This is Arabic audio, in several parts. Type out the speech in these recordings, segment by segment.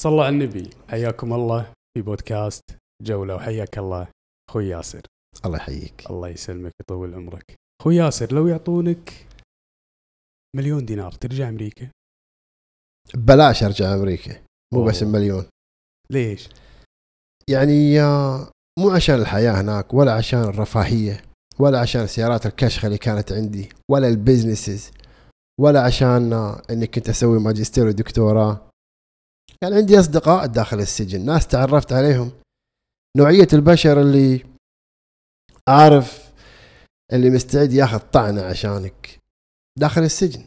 صلى على النبي حياكم الله في بودكاست جولة وحياك الله أخوي ياسر الله يحييك الله يسلمك يطول عمرك أخوي ياسر لو يعطونك مليون دينار ترجع أمريكا بلاش أرجع أمريكا مو بس مليون ليش؟ يعني آه، مو عشان الحياة هناك ولا عشان الرفاهية ولا عشان السيارات الكشخة اللي كانت عندي ولا البزنسز ولا عشان آه، اني كنت اسوي ماجستير ودكتوراه كان عندي أصدقاء داخل السجن ناس تعرفت عليهم نوعية البشر اللي عارف اللي مستعد ياخذ طعنة عشانك داخل السجن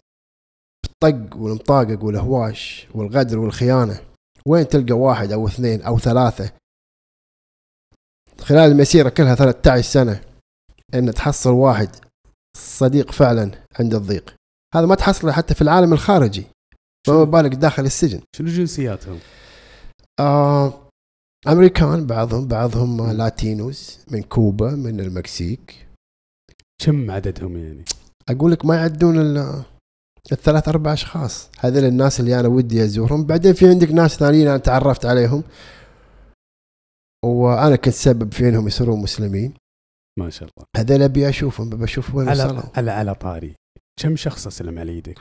الطق والمطاقق والهواش والغدر والخيانة وين تلقى واحد أو اثنين أو ثلاثة خلال المسيرة كلها 13 سنة أن تحصل واحد صديق فعلا عند الضيق هذا ما تحصله حتى في العالم الخارجي فما بالك داخل السجن شنو جنسياتهم؟ آه امريكان بعضهم بعضهم لاتينوس من كوبا من المكسيك كم عددهم يعني؟ اقول لك ما يعدون ال الثلاث اربع اشخاص هذول الناس اللي انا ودي ازورهم بعدين في عندك ناس ثانيين انا تعرفت عليهم وانا كنت سبب في انهم يصيرون مسلمين ما شاء الله هذول ابي اشوفهم بشوف وين على على على طاري كم شخص اسلم على يدك؟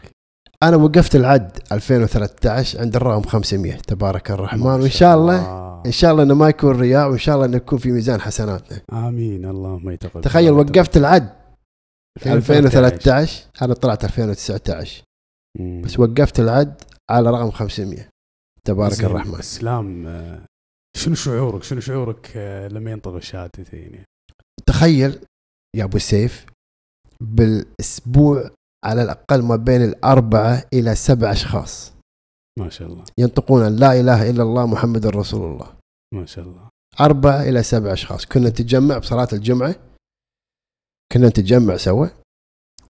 انا وقفت العد 2013 عند الرقم 500 تبارك الرحمن وان شاء الله ان شاء الله انه ما يكون رياء وان شاء الله انه يكون في ميزان حسناتنا امين اللهم يتقبل تخيل وقفت العد 2013 انا طلعت 2019 بس وقفت العد على رقم 500 تبارك الرحمن اسلام آه، شنو شعورك شنو شعورك آه، لما ينطق الشهادتين يعني؟ تخيل يا ابو سيف بالاسبوع على الأقل ما بين الأربعة إلى سبع أشخاص ما شاء الله ينطقون لا إله إلا الله محمد رسول الله ما شاء الله أربعة إلى سبع أشخاص كنا نتجمع بصلاة الجمعة كنا نتجمع سوا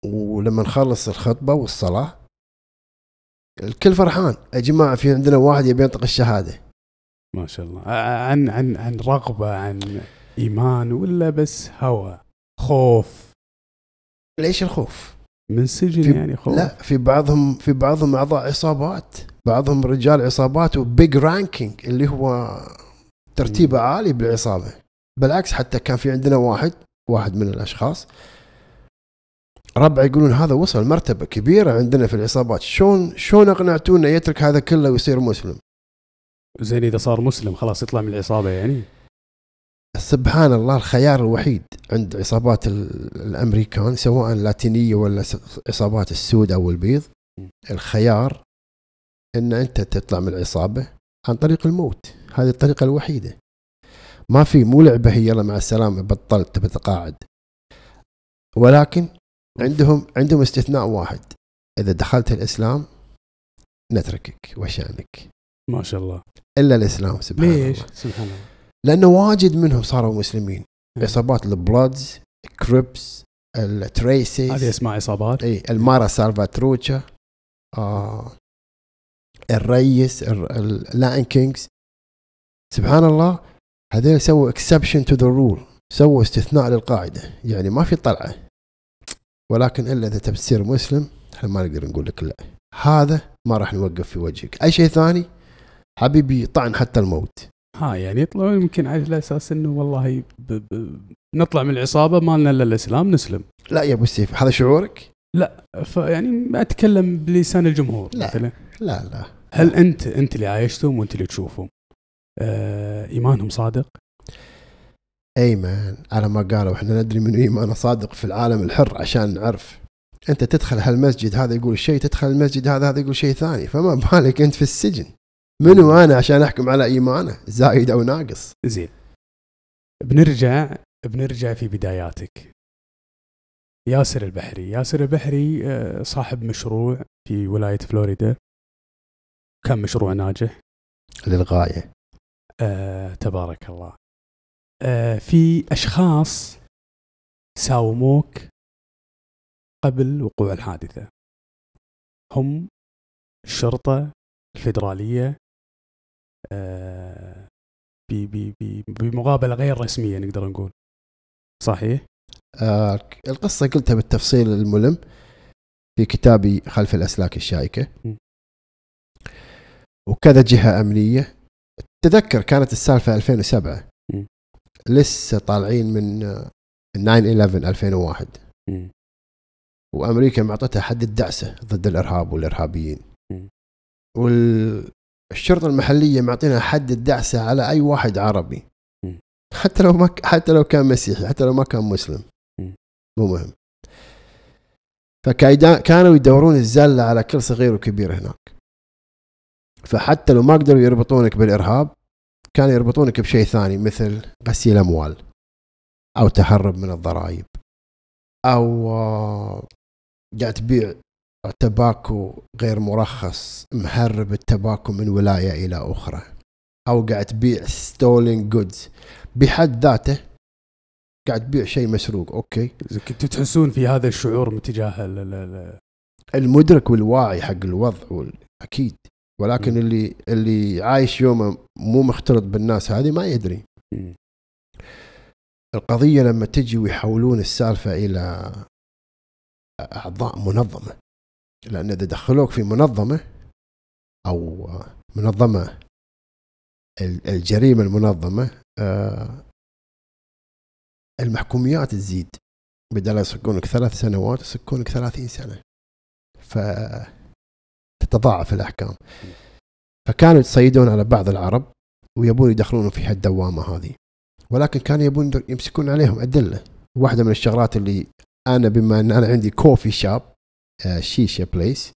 ولما نخلص الخطبة والصلاة الكل فرحان يا جماعة في عندنا واحد يبي ينطق الشهادة ما شاء الله عن عن عن رغبة عن إيمان ولا بس هوى خوف ليش الخوف من سجن في يعني خوف لا في بعضهم في بعضهم اعضاء عصابات بعضهم رجال عصابات وبيج رانكينج اللي هو ترتيبه عالي بالعصابه بالعكس حتى كان في عندنا واحد واحد من الاشخاص ربع يقولون هذا وصل مرتبه كبيره عندنا في العصابات شلون شلون اقنعتونا يترك هذا كله ويصير مسلم زين اذا صار مسلم خلاص يطلع من العصابه يعني سبحان الله الخيار الوحيد عند عصابات الامريكان سواء اللاتينيه ولا عصابات السود او البيض الخيار ان انت تطلع من العصابه عن طريق الموت هذه الطريقه الوحيده ما في مو لعبه هي يلا مع السلامه بطلت بتقاعد ولكن عندهم عندهم استثناء واحد اذا دخلت الاسلام نتركك وشانك ما شاء الله الا الاسلام سبحان ليش؟ الله سبحان الله لانه واجد منهم صاروا مسلمين عصابات البلادز الكريبس التريسيز هذه اسمها عصابات اي المارا سالفاتروتشا آه الريس اللاين كينجز سبحان الله هذول سووا اكسبشن تو ذا رول سووا استثناء للقاعده يعني ما في طلعه ولكن الا اذا تبي تصير مسلم احنا ما نقدر نقول لك لا هذا ما راح نوقف في وجهك اي شيء ثاني حبيبي طعن حتى الموت ها يعني يطلعون يمكن على اساس انه والله ب... ب... نطلع من العصابه ما لنا الا الاسلام نسلم لا يا ابو سيف هذا شعورك؟ لا فيعني اتكلم بلسان الجمهور لا مثلا لا لا هل انت انت اللي عايشتهم وانت اللي تشوفهم آه ايمانهم صادق؟ ايمن على ما قالوا احنا ندري من ايمانه صادق في العالم الحر عشان نعرف انت تدخل هالمسجد هذا يقول شيء تدخل المسجد هذا هذا يقول شيء ثاني فما بالك انت في السجن منو انا عشان احكم على ايمانه زايد او ناقص زين بنرجع بنرجع في بداياتك ياسر البحري ياسر البحري آه، صاحب مشروع في ولايه فلوريدا كان مشروع ناجح للغايه آه، تبارك الله آه، في اشخاص ساوموك قبل وقوع الحادثه هم الشرطه الفيدراليه آه، بمقابله غير رسميه نقدر نقول صحيح آه القصه قلتها بالتفصيل الملم في كتابي خلف الاسلاك الشائكه وكذا جهه امنيه تذكر كانت السالفه 2007 لسه طالعين من 9 11 2001 وامريكا معطتها حد الدعسه ضد الارهاب والارهابيين وال الشرطه المحليه معطينا حد الدعسه على اي واحد عربي م. حتى لو ما ك... حتى لو كان مسيحي حتى لو ما كان مسلم مو مهم فكانوا يدورون الزله على كل صغير وكبير هناك فحتى لو ما قدروا يربطونك بالارهاب كانوا يربطونك بشيء ثاني مثل غسيل اموال او تهرب من الضرائب او آه، قاعد تبيع تباكو غير مرخص مهرب التباكو من ولاية إلى أخرى أو قاعد تبيع ستولين جودز بحد ذاته قاعد تبيع شيء مسروق أوكي كنتوا تحسون في هذا الشعور تجاه المدرك والواعي حق الوضع أكيد ولكن م. اللي اللي عايش يومه مو مختلط بالناس هذه ما يدري م. القضية لما تجي ويحولون السالفة إلى أعضاء منظمة لأن إذا دخلوك في منظمة أو منظمة الجريمة المنظمة آه، المحكوميات تزيد بدل يسكونك ثلاث سنوات يسكونك ثلاثين سنة فتتضاعف الأحكام فكانوا يتصيدون على بعض العرب ويبون يدخلونهم في هالدوامة هذه ولكن كانوا يبون يمسكون عليهم أدلة واحدة من الشغلات اللي أنا بما أن أنا عندي كوفي شاب آه، شيشه بليس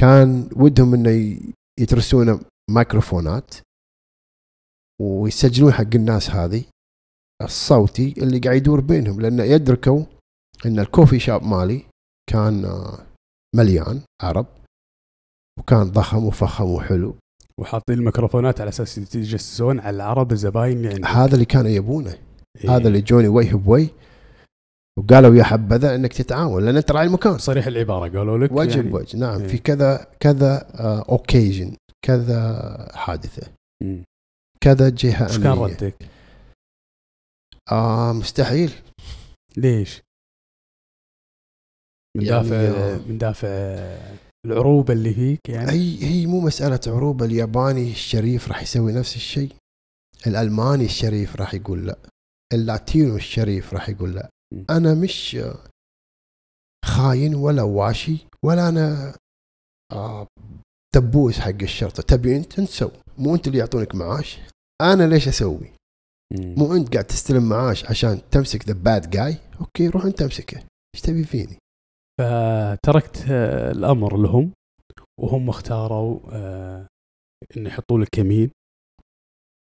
كان ودهم انه يترسون مايكروفونات ويسجلون حق الناس هذه الصوتي اللي قاعد يدور بينهم لان يدركوا ان الكوفي شاب مالي كان آه، مليان عرب وكان ضخم وفخم وحلو وحاطين الميكروفونات على اساس يتجسسون على العرب الزباين اللي يعني. هذا اللي كانوا يبونه إيه؟ هذا اللي جوني وجه بوجه وقالوا يا حبذا انك تتعاون لان انت راعي المكان صريح العباره قالوا لك وجه يعني بوجه نعم إيه. في كذا كذا اوكيجن آه، كذا حادثه إيه. كذا جهه ايش كان ردك؟ آه مستحيل ليش؟ من يعني، دافع يعني من دافع العروبه اللي فيك يعني هي هي مو مساله عروبه الياباني الشريف راح يسوي نفس الشيء الالماني الشريف راح يقول لا اللاتينو الشريف راح يقول لا انا مش خاين ولا واشي ولا انا تبوس آه، حق الشرطه تبي انت تسوي مو انت اللي يعطونك معاش انا ليش اسوي مو انت قاعد تستلم معاش عشان تمسك ذا باد جاي اوكي روح انت امسكه ايش تبي فيني فتركت آه، الامر لهم وهم اختاروا آه، ان يحطوا لك كمين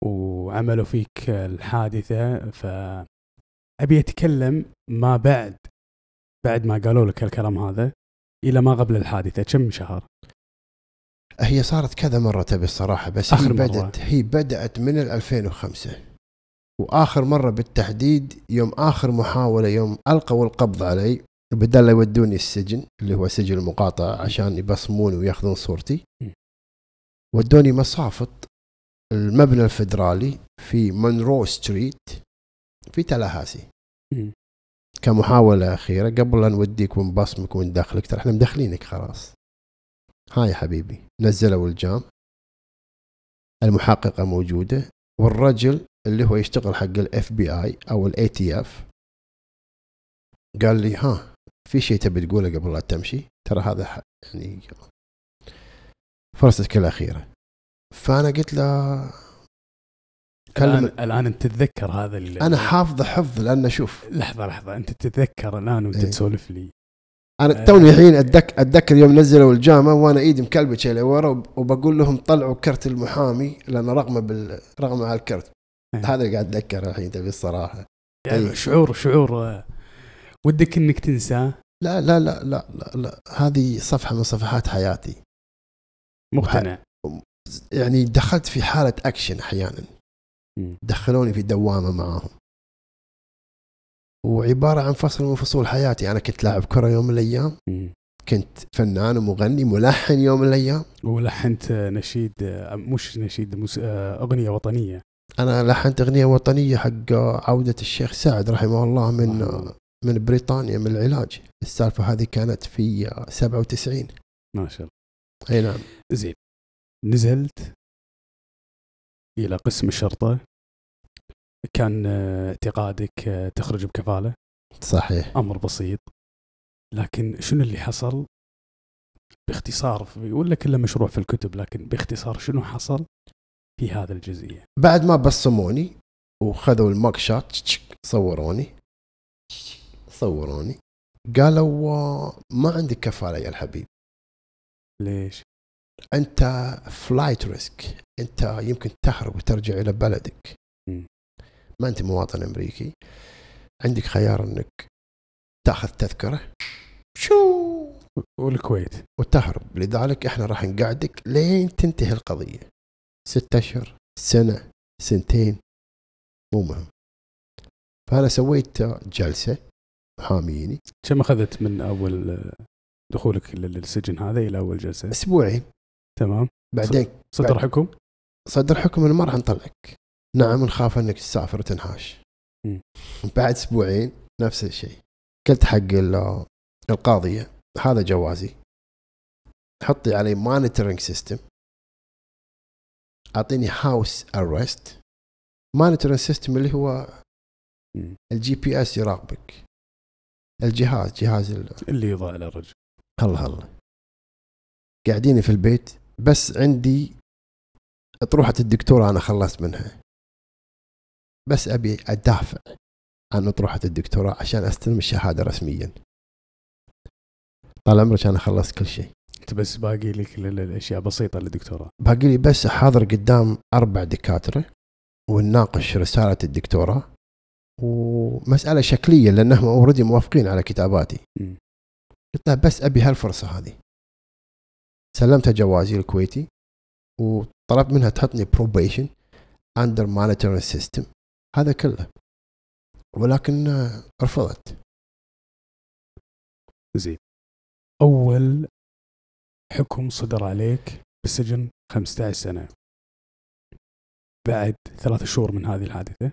وعملوا فيك الحادثه ف ابي اتكلم ما بعد بعد ما قالوا لك الكلام هذا الى ما قبل الحادثه كم شهر؟ هي صارت كذا مره تبي الصراحه بس آخر هي بدات هي بدات من 2005 واخر مره بالتحديد يوم اخر محاوله يوم القوا القبض علي بدل لا يودوني السجن اللي هو سجن المقاطعه عشان يبصمون وياخذون صورتي ودوني مصافط المبنى الفدرالي في مونرو ستريت في تلاهاسي كمحاولة أخيرة قبل أن نوديك ونبصمك وندخلك ترى احنا مدخلينك خلاص هاي يا حبيبي نزلوا الجام المحققة موجودة والرجل اللي هو يشتغل حق الاف بي اي او الاي تي اف قال لي ها في شيء تبي تقوله قبل لا تمشي ترى هذا يعني فرصتك الأخيرة فأنا قلت له الآن, الان انت تتذكر هذا اللي انا حافظه حفظ لان اشوف لحظه لحظه انت تتذكر الان وانت إيه. تسولف لي انا آه. توني الحين اتذكر اتذكر يوم نزلوا الجامعه وانا ايدي مكلبشه لورا وبقول لهم طلعوا كرت المحامي لان رغمه بال رغمه على الكرت إيه. هذا اللي قاعد اتذكره الحين تبي الصراحه يعني طيب. شعور شعور آه، ودك انك تنساه لا لا لا لا لا, لا. هذه صفحه من صفحات حياتي مقتنع يعني دخلت في حاله اكشن احيانا دخلوني في دوامه معاهم وعباره عن فصل من فصول حياتي انا كنت لاعب كره يوم من الايام كنت فنان ومغني ملحن يوم من الايام ولحنت نشيد مش نشيد مس... اغنيه وطنيه انا لحنت اغنيه وطنيه حق عوده الشيخ سعد رحمه الله من آه. من بريطانيا من العلاج السالفه هذه كانت في 97 ما شاء الله اي نعم زين نزلت إلى قسم الشرطة كان آه، اعتقادك آه، تخرج بكفالة صحيح أمر بسيط لكن شنو اللي حصل باختصار ولا كله مشروع في الكتب لكن باختصار شنو حصل في هذا الجزئية بعد ما بصموني وخذوا الماك شوت صوروني صوروني قالوا آه، ما عندك كفالة يا الحبيب ليش؟ انت فلايت ريسك انت يمكن تهرب وترجع الى بلدك ما انت مواطن امريكي عندك خيار انك تاخذ تذكره شو والكويت وتهرب لذلك احنا راح نقعدك لين تنتهي القضيه ستة اشهر سنه سنتين مو مهم فانا سويت جلسه محاميني كم اخذت من اول دخولك للسجن هذا الى اول جلسه؟ اسبوعين تمام بعدين صدر حكم صدر حكم انه ما راح نطلعك نعم نخاف انك تسافر وتنهاش م. بعد اسبوعين نفس الشيء قلت حق القاضيه هذا جوازي حطي علي مانيتورنج سيستم اعطيني هاوس ارست مانيتورنج سيستم اللي هو الجي بي اس يراقبك الجهاز جهاز اللي يضع على الرجل الله الله قاعدين في البيت بس عندي اطروحه الدكتوراه انا خلصت منها بس ابي ادافع عن اطروحه الدكتوراه عشان استلم الشهاده رسميا طال عمرك انا خلصت كل شيء انت بس باقي لك الاشياء بسيطه للدكتوراه باقي لي بس احاضر قدام اربع دكاتره ونناقش رساله الدكتوراه ومساله شكليه لانهم اوريدي موافقين على كتاباتي م. قلت له بس ابي هالفرصه هذه سلمتها جوازي الكويتي وطلبت منها تحطني بروبيشن اندر مانيتور سيستم هذا كله ولكن رفضت زين اول حكم صدر عليك بالسجن 15 سنه بعد ثلاث شهور من هذه الحادثه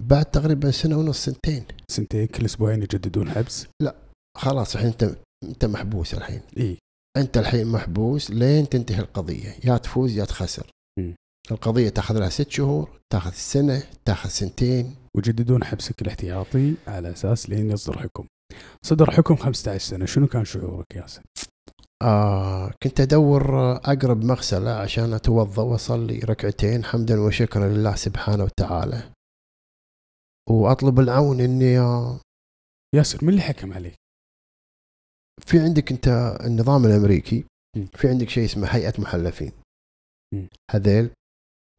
بعد تقريبا سنه ونص سنتين سنتين كل اسبوعين يجددون حبس لا خلاص الحين انت انت محبوس الحين اي انت الحين محبوس لين تنتهي القضيه يا تفوز يا تخسر م. القضيه تاخذ لها ست شهور تاخذ سنه تاخذ سنتين وجددون حبسك الاحتياطي على اساس لين يصدر حكم صدر حكم 15 سنه شنو كان شعورك ياسر آه كنت ادور اقرب مغسله عشان اتوضا واصلي ركعتين حمدا وشكرا لله سبحانه وتعالى واطلب العون اني آه، ياسر من اللي حكم عليك؟ في عندك انت النظام الامريكي في عندك شيء اسمه هيئه محلفين هذيل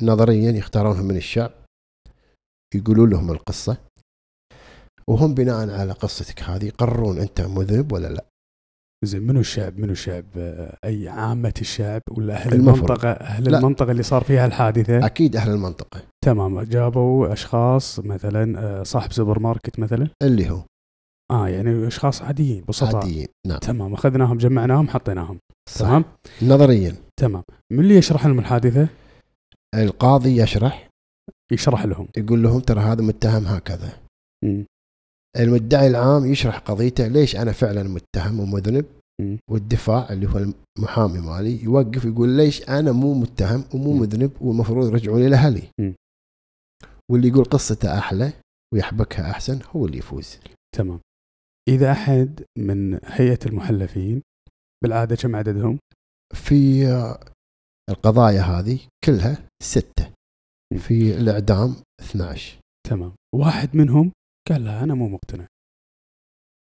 نظريا يختارونهم من الشعب يقولون لهم القصه وهم بناء على قصتك هذه يقررون انت مذنب ولا لا زين منو الشعب منو الشعب آه، اي عامه الشعب ولا اهل المفروض. المنطقه اهل لا. المنطقه اللي صار فيها الحادثه اكيد اهل المنطقه تمام جابوا اشخاص مثلا آه، صاحب سوبر ماركت مثلا اللي هو اه يعني اشخاص عاديين بسطاء عاديين نعم تمام اخذناهم جمعناهم حطيناهم صح. تمام نظريا تمام من اللي يشرح لهم الحادثه؟ القاضي يشرح يشرح لهم يقول لهم ترى هذا متهم هكذا م. المدعي العام يشرح قضيته ليش انا فعلا متهم ومذنب م. والدفاع اللي هو المحامي مالي يوقف يقول ليش انا مو متهم ومو م. مذنب والمفروض يرجعون الى لاهلي واللي يقول قصته احلى ويحبكها احسن هو اللي يفوز تمام اذا احد من هيئه المحلفين بالعاده كم عددهم؟ في القضايا هذه كلها سته في الاعدام 12 تمام واحد منهم قال لا انا مو مقتنع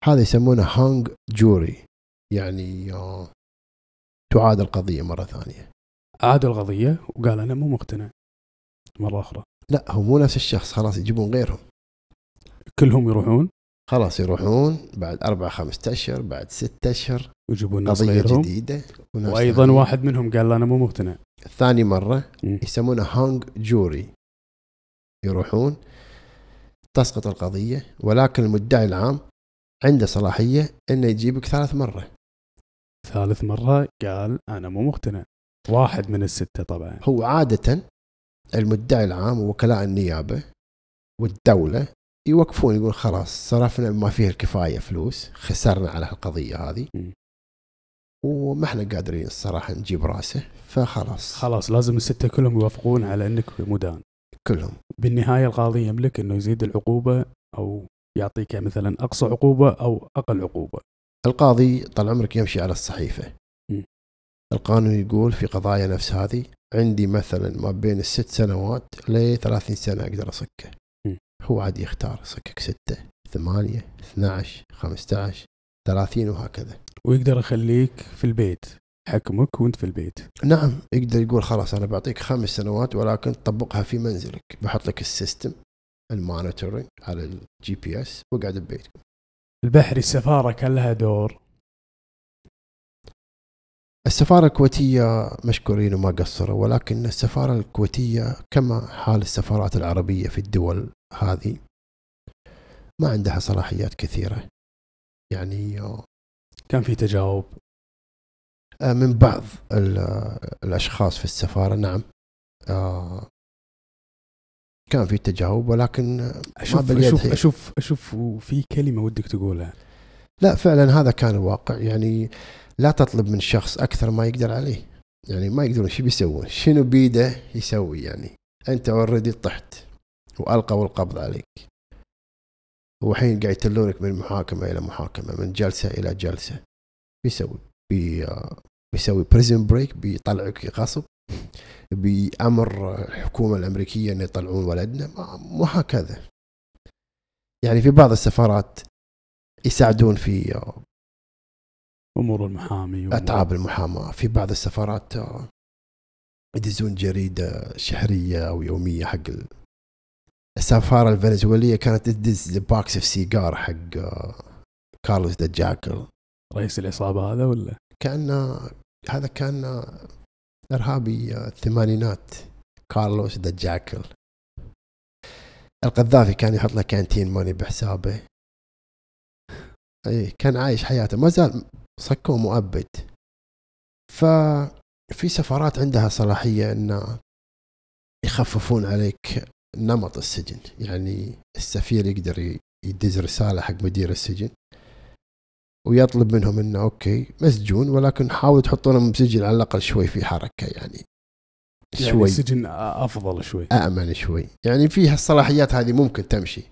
هذا يسمونه هانج جوري يعني آه، تعاد القضيه مره ثانيه عادوا القضيه وقال انا مو مقتنع مره اخرى لا هو مو نفس الشخص خلاص يجيبون غيرهم كلهم يروحون خلاص يروحون بعد أربعة خمسة أشهر بعد ستة أشهر ويجيبون ناس قضية غيرهم. جديدة وأيضا ثانية. واحد منهم قال أنا مو مقتنع ثاني مرة مم. يسمونه هونج جوري يروحون تسقط القضية ولكن المدعي العام عنده صلاحية أنه يجيبك ثالث مرة ثالث مرة قال أنا مو مقتنع واحد من الستة طبعا هو عادة المدعي العام ووكلاء النيابة والدولة يوقفون يقول خلاص صرفنا ما فيه الكفايه فلوس خسرنا على هالقضيه هذه وما احنا قادرين الصراحه نجيب راسه فخلاص خلاص لازم السته كلهم يوافقون على انك مدان كلهم بالنهايه القاضي يملك انه يزيد العقوبه او يعطيك مثلا اقصى عقوبه او اقل عقوبه القاضي طال عمرك يمشي على الصحيفه م. القانون يقول في قضايا نفس هذه عندي مثلا ما بين الست سنوات ل 30 سنه اقدر اصكه هو عاد يختار صكك ستة ثمانية اثناش عشر خمسة عشر ثلاثين وهكذا ويقدر يخليك في البيت حكمك وانت في البيت نعم يقدر يقول خلاص انا بعطيك خمس سنوات ولكن تطبقها في منزلك بحط لك السيستم المونيتورنج على الجي بي اس واقعد ببيتك البحري السفاره كان لها دور السفارة الكويتية مشكورين وما قصروا ولكن السفارة الكويتية كما حال السفارات العربية في الدول هذه ما عندها صلاحيات كثيرة يعني كان في تجاوب آه، من بعض الأشخاص في السفارة نعم آه، كان في تجاوب ولكن أشوف ما أشوف, أشوف أشوف في كلمة ودك تقولها لا فعلا هذا كان الواقع يعني لا تطلب من شخص أكثر ما يقدر عليه يعني ما يقدرون شو بيسوون شنو بيده يسوي يعني أنت اوريدي طحت والقوا القبض عليك وحين قاعد يتلونك من محاكمه الى محاكمه من جلسه الى جلسه بيسوي بي بيسوي بريزن بريك بيطلعك غصب بامر الحكومه الامريكيه ان يطلعون ولدنا مو هكذا يعني في بعض السفارات يساعدون في آه، امور المحامي و... اتعاب المحاماه في بعض السفارات آه، يدزون جريده شهريه او يوميه حق السفاره الفنزويليه كانت تدز باكس في سيجار حق آه، كارلوس ذا جاكل رئيس العصابه هذا ولا؟ كان آه، هذا كان آه، ارهابي الثمانينات كارلوس ذا جاكل القذافي كان يحط له كانتين ماني بحسابه اي كان عايش حياته ما زال صكوه مؤبد ففي سفارات عندها صلاحية ان يخففون عليك نمط السجن يعني السفير يقدر يدز رسالة حق مدير السجن ويطلب منهم انه اوكي مسجون ولكن حاولوا تحطونهم بسجن على الاقل شوي في حركه يعني, يعني شوي يعني السجن افضل شوي امن شوي يعني فيها الصلاحيات هذه ممكن تمشي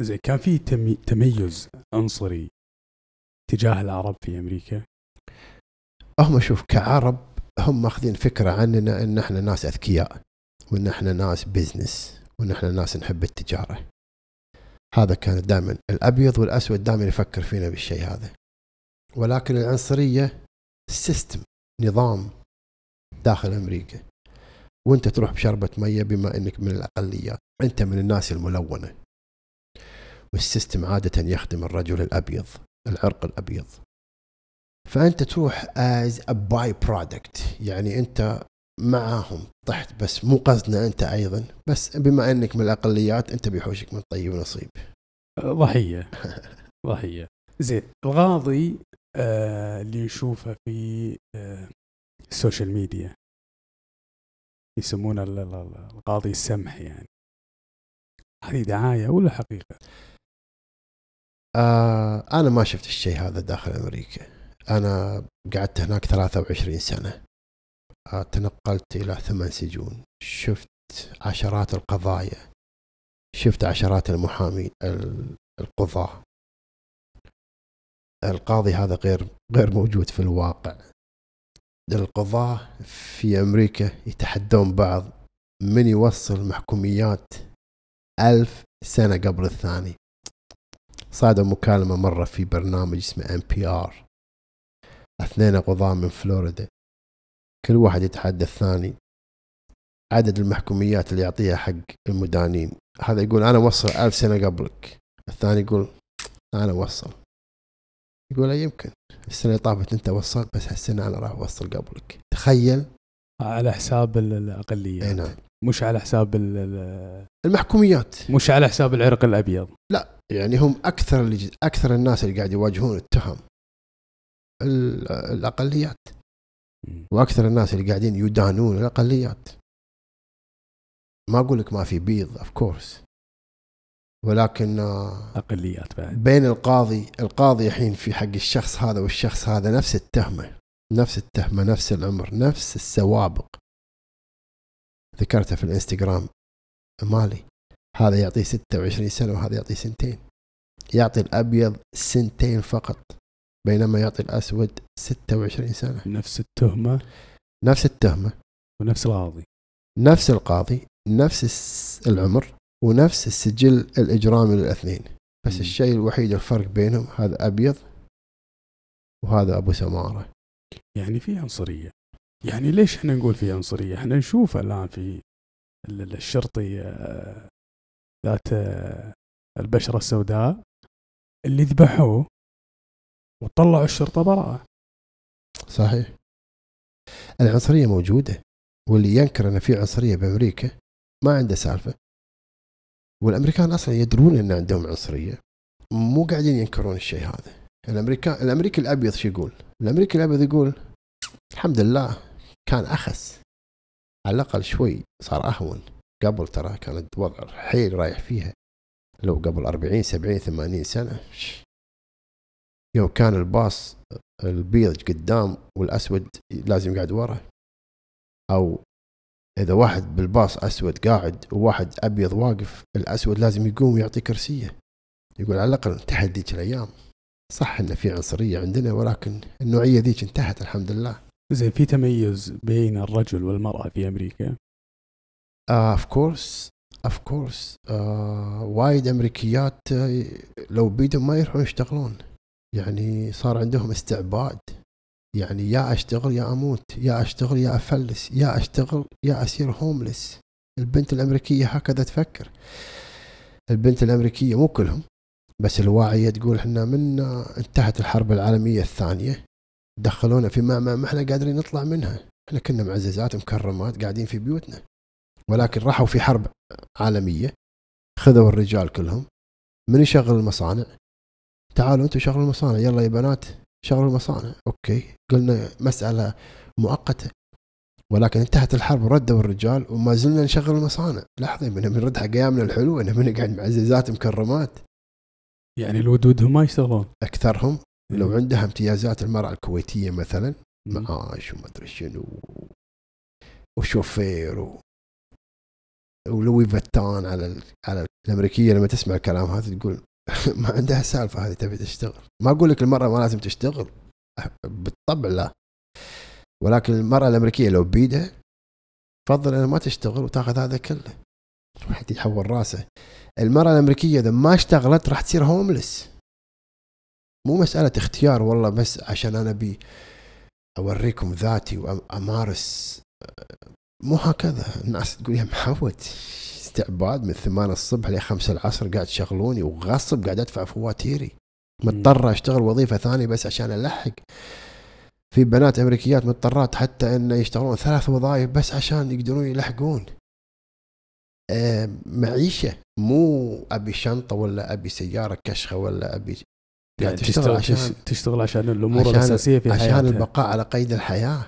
زين كان في تميز عنصري تجاه العرب في امريكا هم شوف كعرب هم ماخذين فكره عننا ان احنا ناس اذكياء وان احنا ناس بزنس وان احنا ناس نحب التجاره هذا كان دائما الابيض والاسود دائما يفكر فينا بالشيء هذا ولكن العنصريه سيستم نظام داخل امريكا وانت تروح بشربة مية بما انك من الاقليات انت من الناس الملونة والسيستم عادة يخدم الرجل الابيض العرق الابيض فانت تروح از a باي برودكت يعني انت معاهم طحت بس مو قصدنا انت ايضا بس بما انك من الاقليات انت بيحوشك من طيب نصيب ضحيه ضحيه زين الغاضي آه اللي نشوفه في آه السوشيال ميديا يسمونه القاضي السمح يعني هذه دعايه ولا حقيقه؟ آه انا ما شفت الشيء هذا داخل امريكا انا قعدت هناك 23 سنه تنقلت إلى ثمان سجون شفت عشرات القضايا شفت عشرات المحامي القضاة القاضي هذا غير غير موجود في الواقع القضاة في أمريكا يتحدون بعض من يوصل محكوميات ألف سنة قبل الثاني صادوا مكالمة مرة في برنامج اسمه NPR بي ار اثنين قضاة من فلوريدا كل واحد يتحدى الثاني عدد المحكوميات اللي يعطيها حق المدانين هذا يقول أنا وصل ألف سنة قبلك الثاني يقول أنا وصل يقول لا يمكن السنة اللي طافت أنت وصل بس هالسنة أنا راح أوصل قبلك تخيل على حساب الأقلية أي نعم مش على حساب المحكوميات مش على حساب العرق الابيض لا يعني هم اكثر اللي اكثر الناس اللي قاعد يواجهون التهم الاقليات واكثر الناس اللي قاعدين يدانون الاقليات ما اقول لك ما في بيض اوف كورس ولكن آه، اقليات بعد بين القاضي القاضي الحين في حق الشخص هذا والشخص هذا نفس التهمه نفس التهمه نفس العمر نفس السوابق ذكرتها في الانستغرام مالي هذا يعطيه 26 سنه وهذا يعطيه سنتين يعطي الابيض سنتين فقط بينما يعطي الأسود 26 سنة نفس التهمة نفس التهمة ونفس القاضي نفس القاضي نفس العمر ونفس السجل الإجرامي للاثنين بس م. الشيء الوحيد الفرق بينهم هذا أبيض وهذا أبو سمارة يعني في عنصرية يعني ليش احنا نقول في عنصرية احنا نشوف الآن في الشرطي آه، ذات آه، البشرة السوداء اللي ذبحوه وطلعوا الشرطه براءه صحيح العنصريه موجوده واللي ينكر ان في عنصريه بامريكا ما عنده سالفه والامريكان اصلا يدرون ان عندهم عنصريه مو قاعدين ينكرون الشيء هذا الامريكان الامريكي الابيض شو يقول؟ الامريكي الابيض يقول الحمد لله كان اخس على الاقل شوي صار اهون قبل ترى كانت وضع حيل رايح فيها لو قبل 40 70 80 سنه يوم كان الباص البيض قدام والاسود لازم يقعد ورا او اذا واحد بالباص اسود قاعد وواحد ابيض واقف الاسود لازم يقوم ويعطي كرسيه يقول على الاقل انتهت ذيك الايام صح ان في عنصريه عندنا ولكن النوعيه ذيك انتهت الحمد لله زين في تميز بين الرجل والمراه في امريكا اوف كورس اوف كورس وايد امريكيات آه، لو بيدهم ما يروحون يشتغلون يعني صار عندهم استعباد يعني يا اشتغل يا اموت يا اشتغل يا افلس يا اشتغل يا اصير هوملس البنت الامريكيه هكذا تفكر البنت الامريكيه مو كلهم بس الواعيه تقول احنا من انتهت الحرب العالميه الثانيه دخلونا في ما, ما احنا قادرين نطلع منها احنا كنا معززات مكرمات قاعدين في بيوتنا ولكن راحوا في حرب عالميه خذوا الرجال كلهم من يشغل المصانع تعالوا انتم شغلوا المصانع يلا يا بنات شغلوا المصانع اوكي قلنا مساله مؤقته ولكن انتهت الحرب وردوا الرجال وما زلنا نشغل المصانع لحظه من بنرد حق ايامنا الحلوه من نقعد معززات مكرمات يعني الودود هم ما يشتغلون اكثرهم إيه. لو عندها امتيازات المرأة الكويتية مثلا معاش وما ادري شنو وشوفير و... ولوي فتان على ال... على الامريكيه لما تسمع الكلام هذا تقول ما عندها سالفه هذه تبي تشتغل ما اقول لك المراه ما لازم تشتغل بالطبع لا ولكن المراه الامريكيه لو بيدها تفضل انها ما تشتغل وتاخذ هذا كله واحد يحول راسه المراه الامريكيه اذا ما اشتغلت راح تصير هوملس مو مساله اختيار والله بس عشان انا بي اوريكم ذاتي وامارس مو هكذا الناس تقول يا محوت استعباد من 8 الصبح ل 5 العصر قاعد يشغلوني وغصب قاعد ادفع فواتيري مضطر اشتغل وظيفه ثانيه بس عشان الحق في بنات امريكيات مضطرات حتى ان يشتغلون ثلاث وظائف بس عشان يقدرون يلحقون معيشه مو ابي شنطه ولا ابي سياره كشخه ولا ابي يعني تشتغل, تشتغل عشان تشتغل عشان الامور عشان الاساسيه في حياتها عشان البقاء على قيد الحياه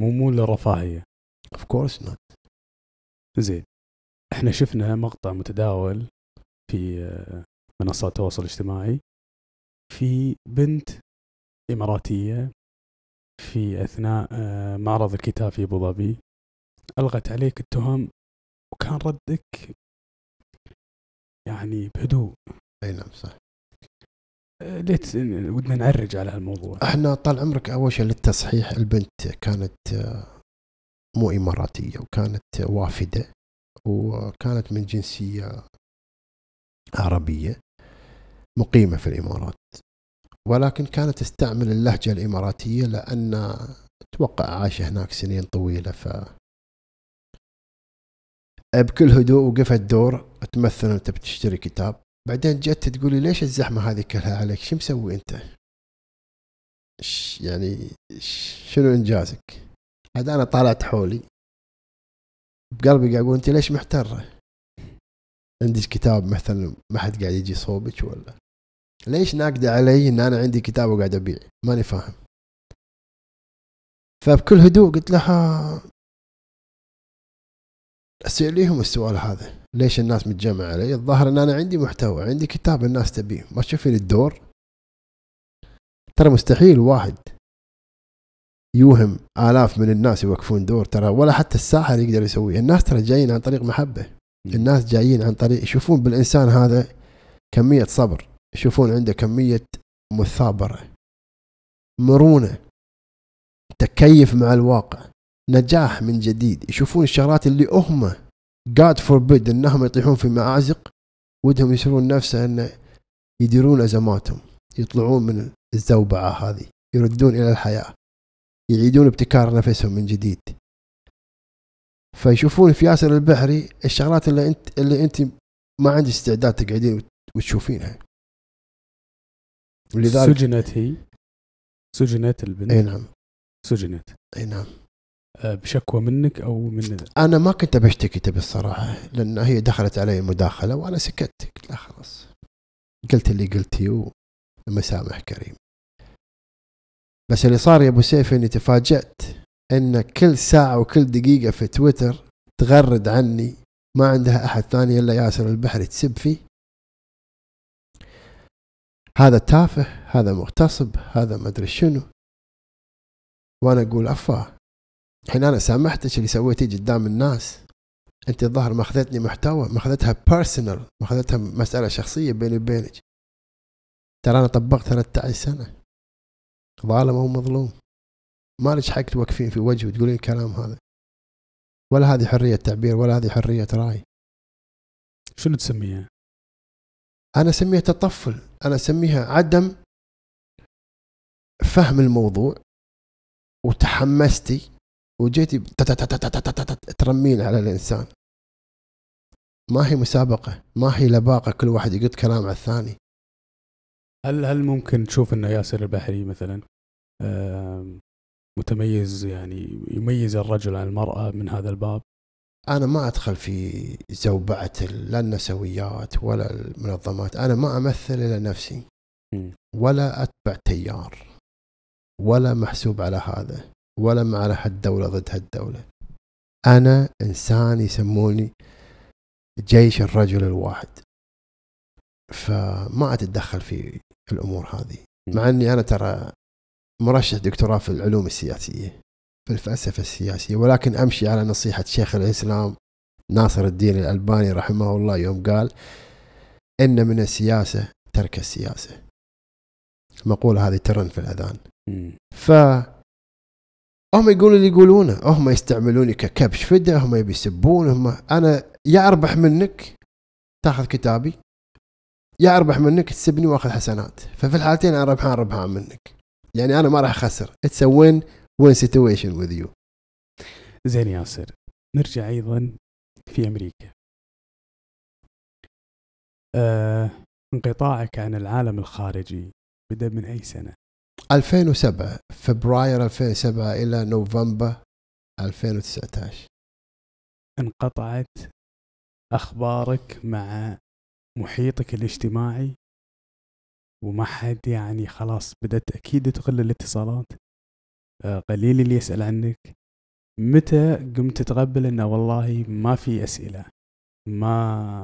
مو مو للرفاهيه اوف كورس نوت زين احنا شفنا مقطع متداول في آه، منصات التواصل الاجتماعي في بنت إماراتية في أثناء آه، معرض الكتاب في أبو ظبي ألغت عليك التهم وكان ردك يعني بهدوء اي نعم صح آه، ليت ودنا نعرج على هالموضوع احنا طال عمرك اول شيء للتصحيح البنت كانت مو اماراتيه وكانت وافده وكانت من جنسية عربية مقيمة في الإمارات ولكن كانت تستعمل اللهجة الإماراتية لأن أتوقع عاش هناك سنين طويلة ف بكل هدوء وقفت دور تمثل أنت بتشتري كتاب بعدين جت تقولي ليش الزحمة هذه كلها عليك شو مسوي أنت يعني شنو إنجازك عاد أنا طالعت حولي بقلبي قاعد اقول انت ليش محتاره؟ عندك كتاب مثلا ما حد قاعد يجي صوبك ولا ليش ناقده علي ان انا عندي كتاب وقاعد ابيع؟ ماني فاهم. فبكل هدوء قلت لها اساليهم السؤال هذا ليش الناس متجمعه علي؟ الظاهر ان انا عندي محتوى، عندي كتاب الناس تبيه، ما تشوفين الدور؟ ترى مستحيل واحد يوهم آلاف من الناس يوقفون دور ترى ولا حتى الساحر يقدر يسويه الناس ترى جايين عن طريق محبة الناس جايين عن طريق يشوفون بالإنسان هذا كمية صبر يشوفون عنده كمية مثابرة مرونة تكيف مع الواقع نجاح من جديد يشوفون الشغلات اللي هم جاد فوربيد انهم يطيحون في معازق ودهم يسرون نفسه ان يديرون ازماتهم يطلعون من الزوبعه هذه يردون الى الحياه يعيدون ابتكار نفسهم من جديد فيشوفون في ياسر البحري الشغلات اللي انت اللي انت ما عندك استعداد تقعدين وتشوفينها ولذلك سجنت هي سجنت البنت اي نعم سجنت اي نعم آه، بشكوى منك او من انا ما كنت بشتكي تبي الصراحه لان هي دخلت علي مداخله وانا سكت قلت لا خلاص قلت اللي قلتي ومسامح كريم بس اللي صار يا ابو سيف اني تفاجأت ان كل ساعة وكل دقيقة في تويتر تغرد عني ما عندها احد ثاني الا ياسر البحري تسب فيه هذا تافه هذا مغتصب هذا ما ادري شنو وانا اقول افا الحين انا سامحتك اللي سويتيه قدام الناس انت الظاهر ما اخذتني محتوى ما اخذتها بيرسونال ما اخذتها مساله شخصيه بيني وبينك ترى انا طبقت 13 سنه ظالم او مظلوم ما لك حق توقفين في وجهه وتقولين الكلام هذا ولا هذه حريه تعبير ولا هذه حريه راي شنو تسميها؟ انا اسميها تطفل انا اسميها عدم فهم الموضوع وتحمستي وجيتي ترمين على الانسان ما هي مسابقه ما هي لباقه كل واحد يقط كلام على الثاني هل هل ممكن تشوف أن ياسر البحري مثلا متميز يعني يميز الرجل عن المرأة من هذا الباب أنا ما أدخل في زوبعة لا النسويات ولا المنظمات أنا ما أمثل إلا نفسي ولا أتبع تيار ولا محسوب على هذا ولا على هالدولة ضد هالدولة أنا إنسان يسموني جيش الرجل الواحد فما عاد اتدخل في الامور هذه مع اني انا ترى مرشح دكتوراه في العلوم السياسية في الفلسفة السياسية ولكن أمشي على نصيحة شيخ الإسلام ناصر الدين الألباني رحمه الله يوم قال إن من السياسة ترك السياسة المقولة هذه ترن في الأذان ف هم يقولوا اللي يقولونه هم يستعملوني ككبش فدة هم يبي يسبون هم أنا يا أربح منك تاخذ كتابي يا أربح منك تسبني وأخذ حسنات ففي الحالتين أنا ربحان ربحان منك يعني انا ما راح اخسر اتس وين وين سيتويشن وذ يو زين ياسر نرجع ايضا في امريكا آه، انقطاعك عن العالم الخارجي بدا من اي سنه 2007 فبراير 2007 الى نوفمبر 2019 انقطعت اخبارك مع محيطك الاجتماعي وما حد يعني خلاص بدأت أكيد تقل الاتصالات آه، قليل اللي يسأل عنك متى قمت تتقبل انه والله ما في اسئله ما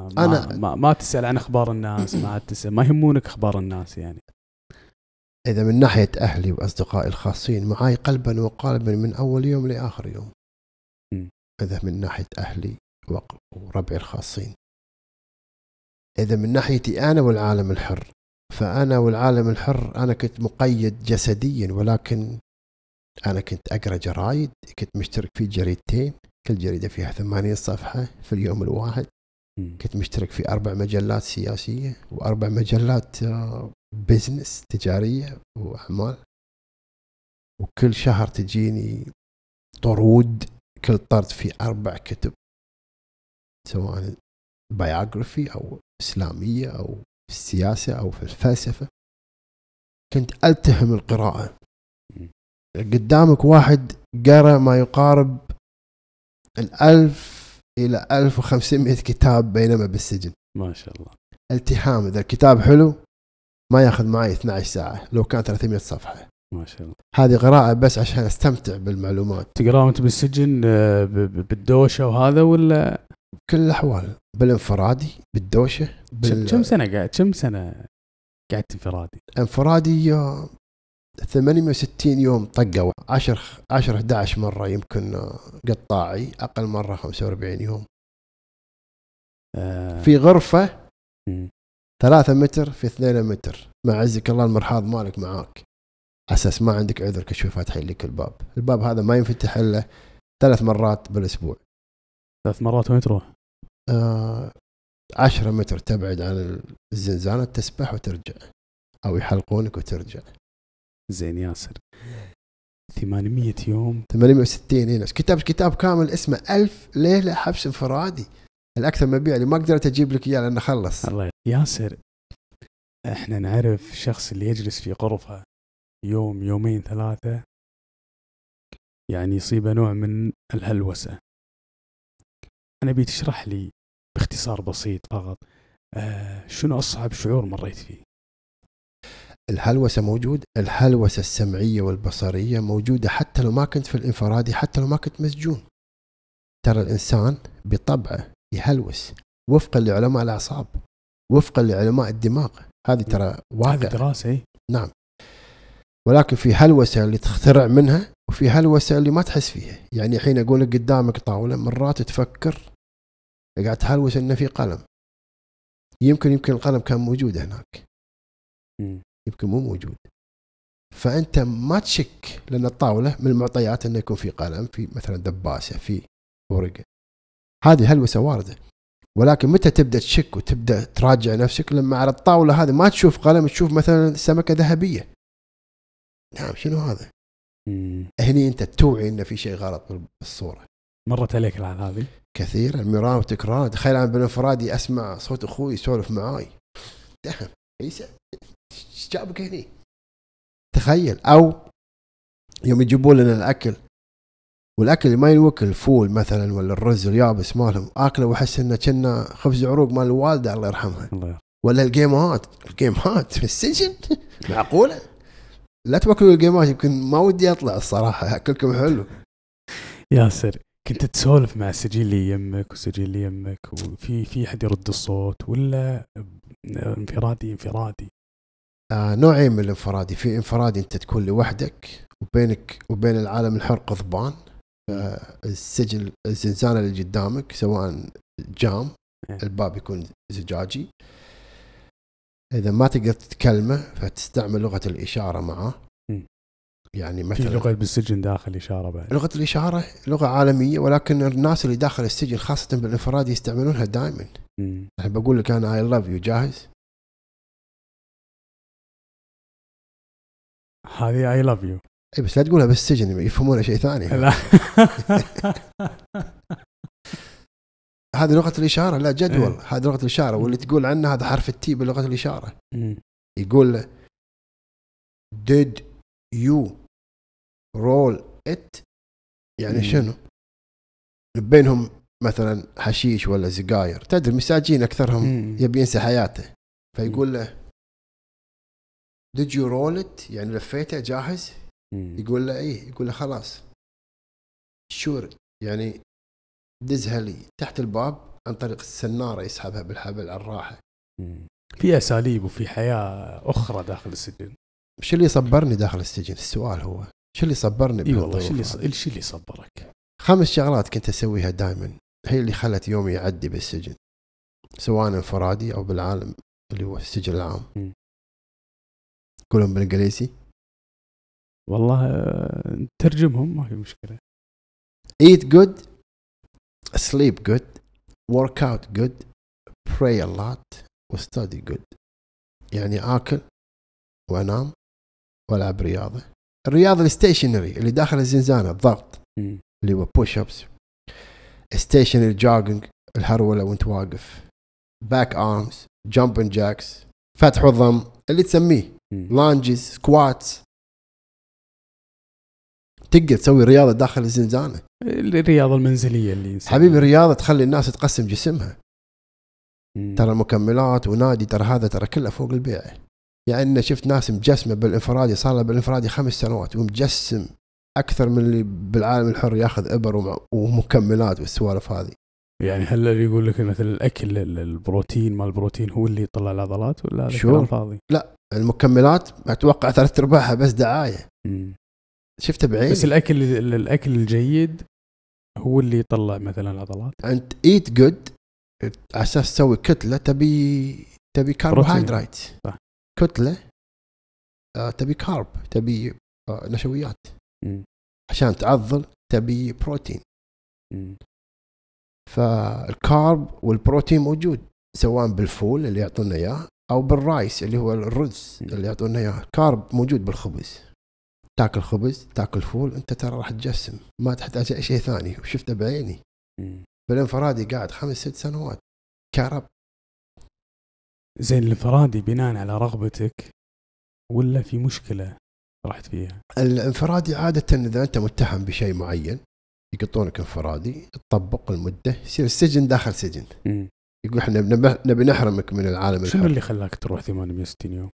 ما أنا ما, ما تسال عن اخبار الناس ما تسال ما يهمونك اخبار الناس يعني اذا من ناحيه اهلي واصدقائي الخاصين معاي قلبا وقالبا من اول يوم لاخر يوم م. اذا من ناحيه اهلي وربعي الخاصين اذا من ناحيتي انا والعالم الحر فأنا والعالم الحر أنا كنت مقيد جسديا ولكن أنا كنت أقرأ جرايد كنت مشترك في جريدتين كل جريدة فيها 80 صفحة في اليوم الواحد كنت مشترك في أربع مجلات سياسية وأربع مجلات بزنس آه، تجارية وأعمال وكل شهر تجيني طرود كل طرد في أربع كتب سواء بايوغرافي أو إسلامية أو في السياسة أو في الفلسفة كنت ألتهم القراءة قدامك واحد قرأ ما يقارب الألف إلى 1500 كتاب بينما بالسجن ما شاء الله التهام إذا الكتاب حلو ما ياخذ معي 12 ساعة لو كان 300 صفحة ما شاء الله هذه قراءة بس عشان استمتع بالمعلومات تقرا وانت بالسجن آه، بالدوشة وهذا ولا؟ بكل الأحوال بالانفرادي بالدوشه بال... كم سنه قاعد كم سنه قعدت انفرادي؟ انفرادي 860 يوم طقوا 10 10 11 مره يمكن آه، قطاعي اقل مره 45 يوم آه. في غرفه ثلاثة 3 متر في 2 متر ما عزك الله المرحاض مالك معاك اساس ما عندك عذر كشوف فاتحين لك الباب الباب هذا ما ينفتح الا ثلاث مرات بالاسبوع ثلاث مرات وين تروح؟ آه، عشرة متر تبعد عن الزنزانة تسبح وترجع أو يحلقونك وترجع زين ياسر 800 يوم 860 هنا إيه، كتاب كتاب كامل اسمه ألف ليلة حبس انفرادي الأكثر مبيع اللي ما قدرت أجيب لك إياه لأنه خلص الله ياسر احنا نعرف الشخص اللي يجلس في غرفة يوم يومين ثلاثة يعني يصيبه نوع من الهلوسة أنا أبي تشرح لي باختصار بسيط فقط آه، شنو أصعب شعور مريت فيه؟ الهلوسة موجود الهلوسة السمعية والبصرية موجودة حتى لو ما كنت في الانفرادي حتى لو ما كنت مسجون ترى الإنسان بطبعه يهلوس وفقا لعلماء الأعصاب وفقا لعلماء الدماغ هذه ترى واقع هذه دراسة إيه؟ نعم ولكن في هلوسة اللي تخترع منها وفي هلوسة اللي ما تحس فيها يعني الحين أقول لك قدامك طاولة مرات تفكر قاعد تهلوس انه في قلم يمكن يمكن القلم كان موجود هناك يمكن مو موجود فانت ما تشك لان الطاوله من المعطيات انه يكون في قلم في مثلا دباسه في ورقه هذه هلوسه وارده ولكن متى تبدا تشك وتبدا تراجع نفسك لما على الطاوله هذه ما تشوف قلم تشوف مثلا سمكه ذهبيه نعم شنو هذا؟ مم. هني انت توعي انه في شيء غلط بالصوره مرت عليك هذه كثير المراه وتكرار تخيل انا بانفرادي اسمع صوت اخوي يسولف معاي عيسى ايش جابك هني؟ تخيل او يوم يجيبون لنا الاكل والاكل ما يوكل فول مثلا ولا الرز اليابس مالهم اكله واحس انه كنا خبز عروق مال الوالده الله يرحمها الله ولا الجيمات الجيمات في السجن نعم. معقوله؟ لا تاكلوا الجيمات يمكن ما ودي اطلع الصراحه اكلكم حلو ياسر كنت تسولف مع السجين اللي يمك والسجين اللي يمك وفي في حد يرد الصوت ولا انفرادي انفرادي آه نوعين من الانفرادي في انفرادي انت تكون لوحدك وبينك وبين العالم الحر قضبان آه السجن الزنزانه اللي قدامك سواء جام إيه. الباب يكون زجاجي اذا ما تقدر تتكلمه فتستعمل لغه الاشاره معه يعني مثلا في لغه بالسجن داخل اشاره بعد لغه الاشاره لغه عالميه ولكن الناس اللي داخل السجن خاصه بالانفراد يستعملونها دائما الحين بقول لك انا اي لاف يو جاهز هذه اي لاف يو اي بس لا تقولها بالسجن يفهمونها شيء ثاني لا هذه لغه الاشاره لا جدول ايه. هذه لغه الاشاره واللي تقول عنها هذا حرف التي بلغه الاشاره م. يقول did يو رول ات يعني شنو؟ بينهم مثلا حشيش ولا سجاير تدري مساجين اكثرهم يبي ينسى حياته فيقول له ديد يو رول ات يعني لفيته جاهز؟ يقول له ايه يقول له خلاص شور يعني دزها لي تحت الباب عن طريق السناره يسحبها بالحبل على الراحه في اساليب وفي حياه اخرى داخل السجن شو اللي صبرني داخل السجن السؤال هو شو اللي صبرني اي والله شو اللي شو اللي صبرك خمس شغلات كنت اسويها دائما هي اللي خلت يومي يعدي بالسجن سواء انفرادي او بالعالم اللي هو السجن العام م. كلهم بالانجليزي والله ترجمهم ما في مشكله eat good sleep good work out good pray a lot وstudy good يعني اكل وانام والعب رياضه الرياضه الستيشنري اللي داخل الزنزانه الضغط م. اللي هو بوش ابس ستيشنري جوجنج الهروله وانت واقف باك ارمز جامبن جاكس فتح وضم اللي تسميه لانجز سكواتس تقدر تسوي رياضه داخل الزنزانه الرياضه المنزليه اللي نسميها. حبيبي الرياضه تخلي الناس تقسم جسمها ترى مكملات ونادي ترى هذا ترى كله فوق البيع يعني شفت ناس مجسمه بالانفرادي صار له بالانفرادي خمس سنوات ومجسم اكثر من اللي بالعالم الحر ياخذ ابر ومكملات والسوالف هذه يعني هل اللي يقول لك مثل الاكل البروتين مال البروتين هو اللي يطلع العضلات ولا هذا كلام فاضي؟ لا المكملات اتوقع ثلاث ارباعها بس دعايه مم. شفته بعيني بس الاكل الاكل الجيد هو اللي يطلع مثلا العضلات انت ايت جود على اساس تسوي كتله تبي تبي كربوهيدرات صح كتله آه، تبي كارب تبي آه، نشويات م. عشان تعضل تبي بروتين م. فالكارب والبروتين موجود سواء بالفول اللي يعطونا اياه او بالرايس اللي هو الرز اللي يعطونا اياه كارب موجود بالخبز تاكل خبز تاكل فول انت ترى راح تجسم ما تحتاج اي شيء ثاني وشفته بعيني بالانفرادي قاعد خمس ست سنوات كرب زين الانفرادي بناء على رغبتك ولا في مشكله رحت فيها؟ الانفرادي عاده اذا انت متهم بشيء معين يقطونك انفرادي تطبق المده يصير السجن داخل سجن م. يقول احنا نبي نحرمك من العالم شنو اللي خلاك تروح 860 يوم؟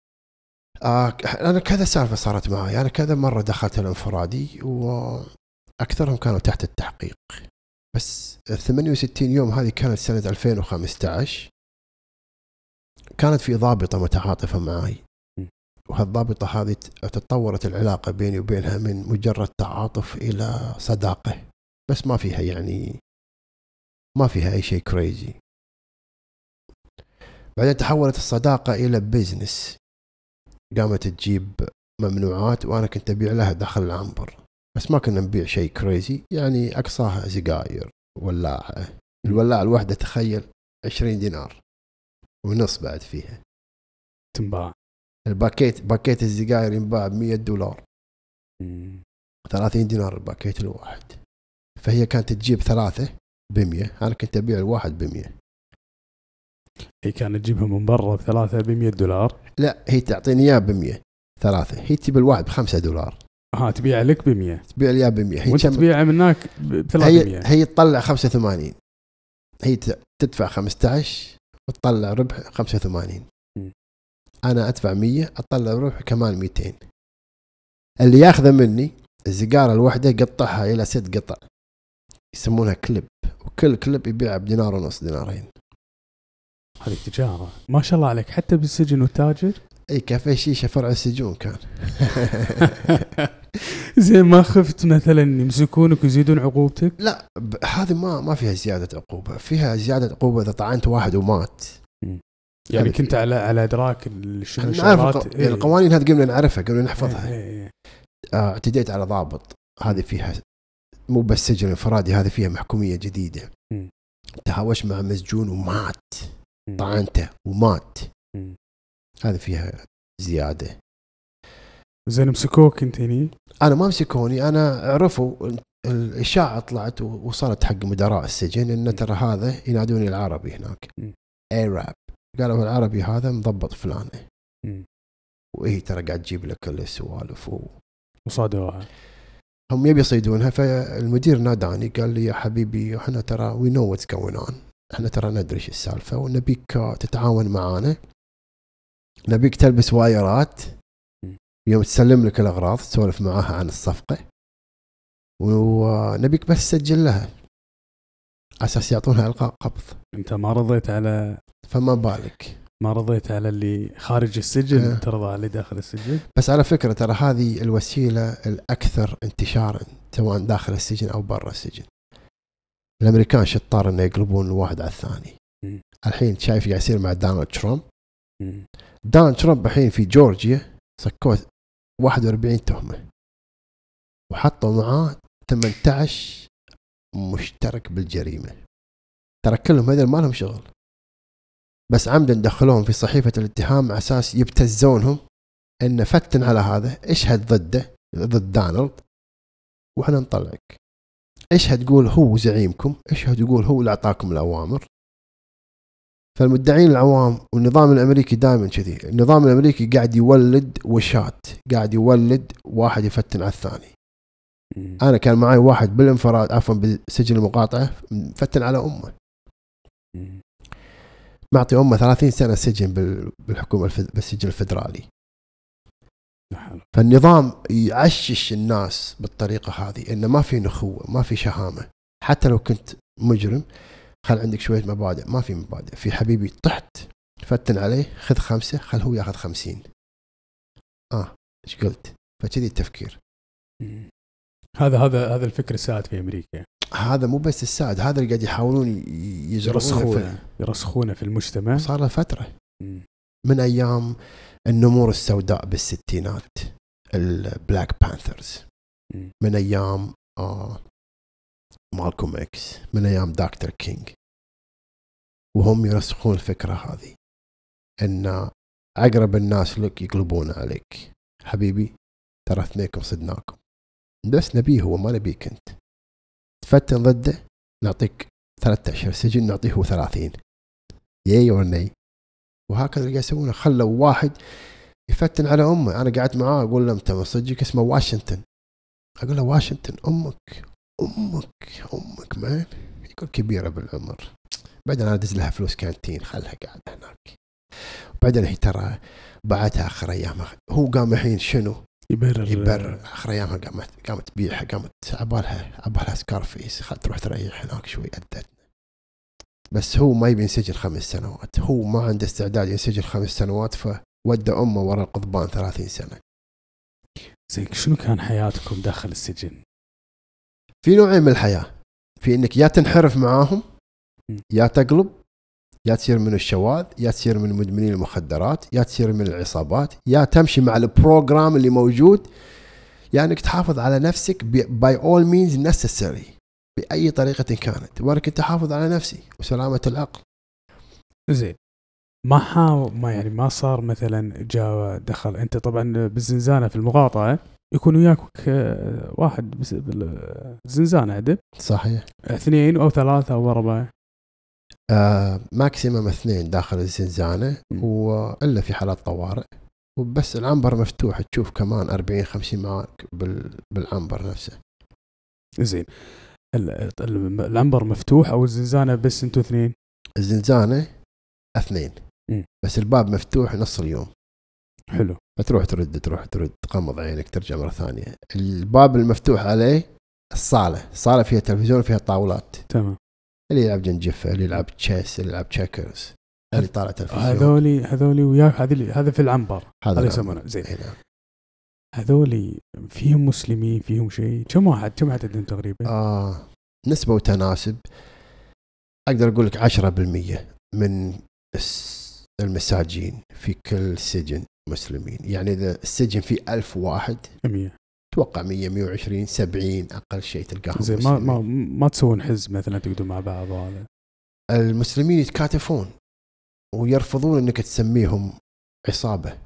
آه انا كذا سالفه صارت معي انا كذا مره دخلت الانفرادي واكثرهم كانوا تحت التحقيق بس 68 يوم هذه كانت سنه 2015 كانت في ضابطة متعاطفة معي وهالضابطة هذه تطورت العلاقة بيني وبينها من مجرد تعاطف إلى صداقة بس ما فيها يعني ما فيها أي شيء كريزي بعدين تحولت الصداقة إلى بيزنس قامت تجيب ممنوعات وأنا كنت أبيع لها داخل العنبر بس ما كنا نبيع شيء كريزي يعني أقصاها سجاير ولاعة الولاعة الواحدة تخيل 20 دينار ونص بعد فيها تنباع الباكيت باكيت السجاير ينباع ب 100 دولار مم. 30 دينار الباكيت الواحد فهي كانت تجيب ثلاثة ب 100 أنا كنت أبيع الواحد ب 100 هي كانت تجيبها من برا بثلاثة ب 100 دولار لا هي تعطيني إياه ب 100 ثلاثة هي تجيب الواحد ب 5 دولار ها تبيع لك ب 100 تبيع لي ب 100 وانت تبيعه من هناك ب 300 هي هي تطلع 85 هي تدفع 15 وتطلع ربح 85 م. انا ادفع 100 اطلع ربح كمان 200 اللي ياخذه مني السيجاره الواحده قطعها الى ست قطع يسمونها كليب وكل كليب يبيع بدينار ونص دينارين هذه تجارة ما شاء الله عليك حتى بالسجن والتاجر اي كافيه شيشه فرع السجون كان زي ما خفت مثلا يمسكونك ويزيدون عقوبتك؟ لا هذه ما ما فيها زياده عقوبه، فيها زياده عقوبه اذا طعنت واحد ومات. يعني, يعني كنت على على ادراك شنو الشغلات إيه؟ القوانين هذه قبل نعرفها قبل نحفظها. إيه إيه. إيه. آه، اعتديت على ضابط هذه فيها مو بس سجن انفرادي هذه فيها محكوميه جديده. تهاوش مع مسجون ومات. طعنته ومات. هذه فيها زياده زين مسكوك انت هني؟ انا ما مسكوني انا عرفوا الاشاعه طلعت ووصلت حق مدراء السجن ان ترى هذا ينادوني العربي هناك اي راب قالوا العربي هذا مضبط فلانه وهي ترى قاعد تجيب لك السوالف و... وصادوها هم يبي يصيدونها فالمدير ناداني قال لي يا حبيبي احنا ترى وي نو واتس جوين اون احنا ترى ندري ايش السالفه ونبيك تتعاون معانا نبيك تلبس وايرات يوم تسلم لك الاغراض تسولف معاها عن الصفقه ونبيك بس تسجل لها اساس يعطونها القاء قبض انت ما رضيت على فما بالك ما رضيت على اللي خارج السجن أه. ترضى على اللي داخل السجن بس على فكره ترى هذه الوسيله الاكثر انتشارا سواء داخل السجن او برا السجن الامريكان شطار انه يقلبون الواحد على الثاني م. الحين شايف قاعد يصير مع دونالد ترامب دان ترامب الحين في جورجيا سكوه 41 تهمة وحطوا معاه 18 مشترك بالجريمة ترى كلهم هذول ما لهم شغل بس عمدا دخلوهم في صحيفة الاتهام على أساس يبتزونهم أن فتن على هذا اشهد ضده ضد دونالد واحنا نطلعك اشهد تقول هو زعيمكم اشهد يقول هو اللي اعطاكم الاوامر فالمدعين العوام والنظام الامريكي دائما كذي النظام الامريكي قاعد يولد وشات قاعد يولد واحد يفتن على الثاني انا كان معي واحد بالانفراد عفوا بالسجن المقاطعه مفتن على امه معطي امه 30 سنه سجن بالحكومه بالسجن الفدرالي فالنظام يعشش الناس بالطريقه هذه انه ما في نخوه ما في شهامه حتى لو كنت مجرم خل عندك شويه مبادئ ما في مبادئ في حبيبي طحت فتن عليه خذ خمسه خل هو ياخذ خمسين اه ايش قلت فكذي التفكير هذا هذا هذا الفكر السائد في امريكا هذا مو بس السائد هذا اللي قاعد يحاولون يرسخونه يرسخونه في المجتمع صار له فتره من ايام النمور السوداء بالستينات البلاك بانثرز من ايام آه مالكوم اكس من ايام دكتور كينج وهم يرسخون الفكره هذه ان اقرب الناس لك يقلبون عليك حبيبي ترى اثنيكم صدناكم بس نبيه هو ما نبيك انت تفتن ضده نعطيك ثلاثة أشهر سجن نعطيه هو ثلاثين ياي اور ناي وهكذا اللي قاعد يسوونه خلوا واحد يفتن على امه انا قعدت معاه اقول له انت من صدقك اسمه واشنطن اقول له واشنطن امك امك امك مان يكون كبيره بالعمر بعدين ادز لها فلوس كانتين خلها قاعده هناك بعدين هي ترى بعتها اخر ايامها هو قام الحين شنو؟ يبرر يبرر اخر ايامها قامت قامت تبيعها قامت عبالها عبالها سكارفيس خلت تروح تريح هناك شوي ادت بس هو ما يبي ينسجن خمس سنوات هو ما عنده استعداد ينسجن خمس سنوات فودى امه ورا القضبان 30 سنه زين شنو كان حياتكم داخل السجن؟ في نوعين من الحياه في انك يا تنحرف معاهم يا تقلب يا تصير من الشواذ يا تصير من مدمنين المخدرات يا تصير من العصابات يا تمشي مع البروجرام اللي موجود يعني انك تحافظ على نفسك باي اول مينز نسيسري باي طريقه كانت وانا كنت احافظ على نفسي وسلامه العقل زين ما حاول ما يعني ما صار مثلا جا دخل انت طبعا بالزنزانه في المقاطعه يكون وياك آه، واحد بس بالزنزانة عدل صحيح اثنين او ثلاثة او اربعة آه ماكسيمم اثنين داخل الزنزانة والا في حالات طوارئ وبس العنبر مفتوح تشوف كمان 40 50 معك بال... بالعنبر نفسه زين العنبر مفتوح او الزنزانة بس انتوا اثنين الزنزانة اثنين م. بس الباب مفتوح نص اليوم حلو تروح ترد تروح ترد تغمض عينك ترجع مره ثانيه الباب المفتوح عليه الصاله الصاله فيها تلفزيون وفيها طاولات تمام اللي يلعب جنجفه اللي يلعب تشيس اللي يلعب تشيكرز اللي طالع تلفزيون هذولي هذولي وياك هذا هذا في العنبر هذا يسمونه زين إيه، نعم. هذولي فيهم مسلمين فيهم شيء كم واحد كم عددهم تقريبا؟ اه نسبة وتناسب اقدر اقول لك 10% من المساجين في كل سجن مسلمين يعني إذا السجن فيه ألف واحد 100 اتوقع 100 120 70 اقل شيء تلقاهم زين ما ما ما تسوون حزب مثلا تقعدون مع بعض وهذا المسلمين يتكاتفون ويرفضون انك تسميهم عصابه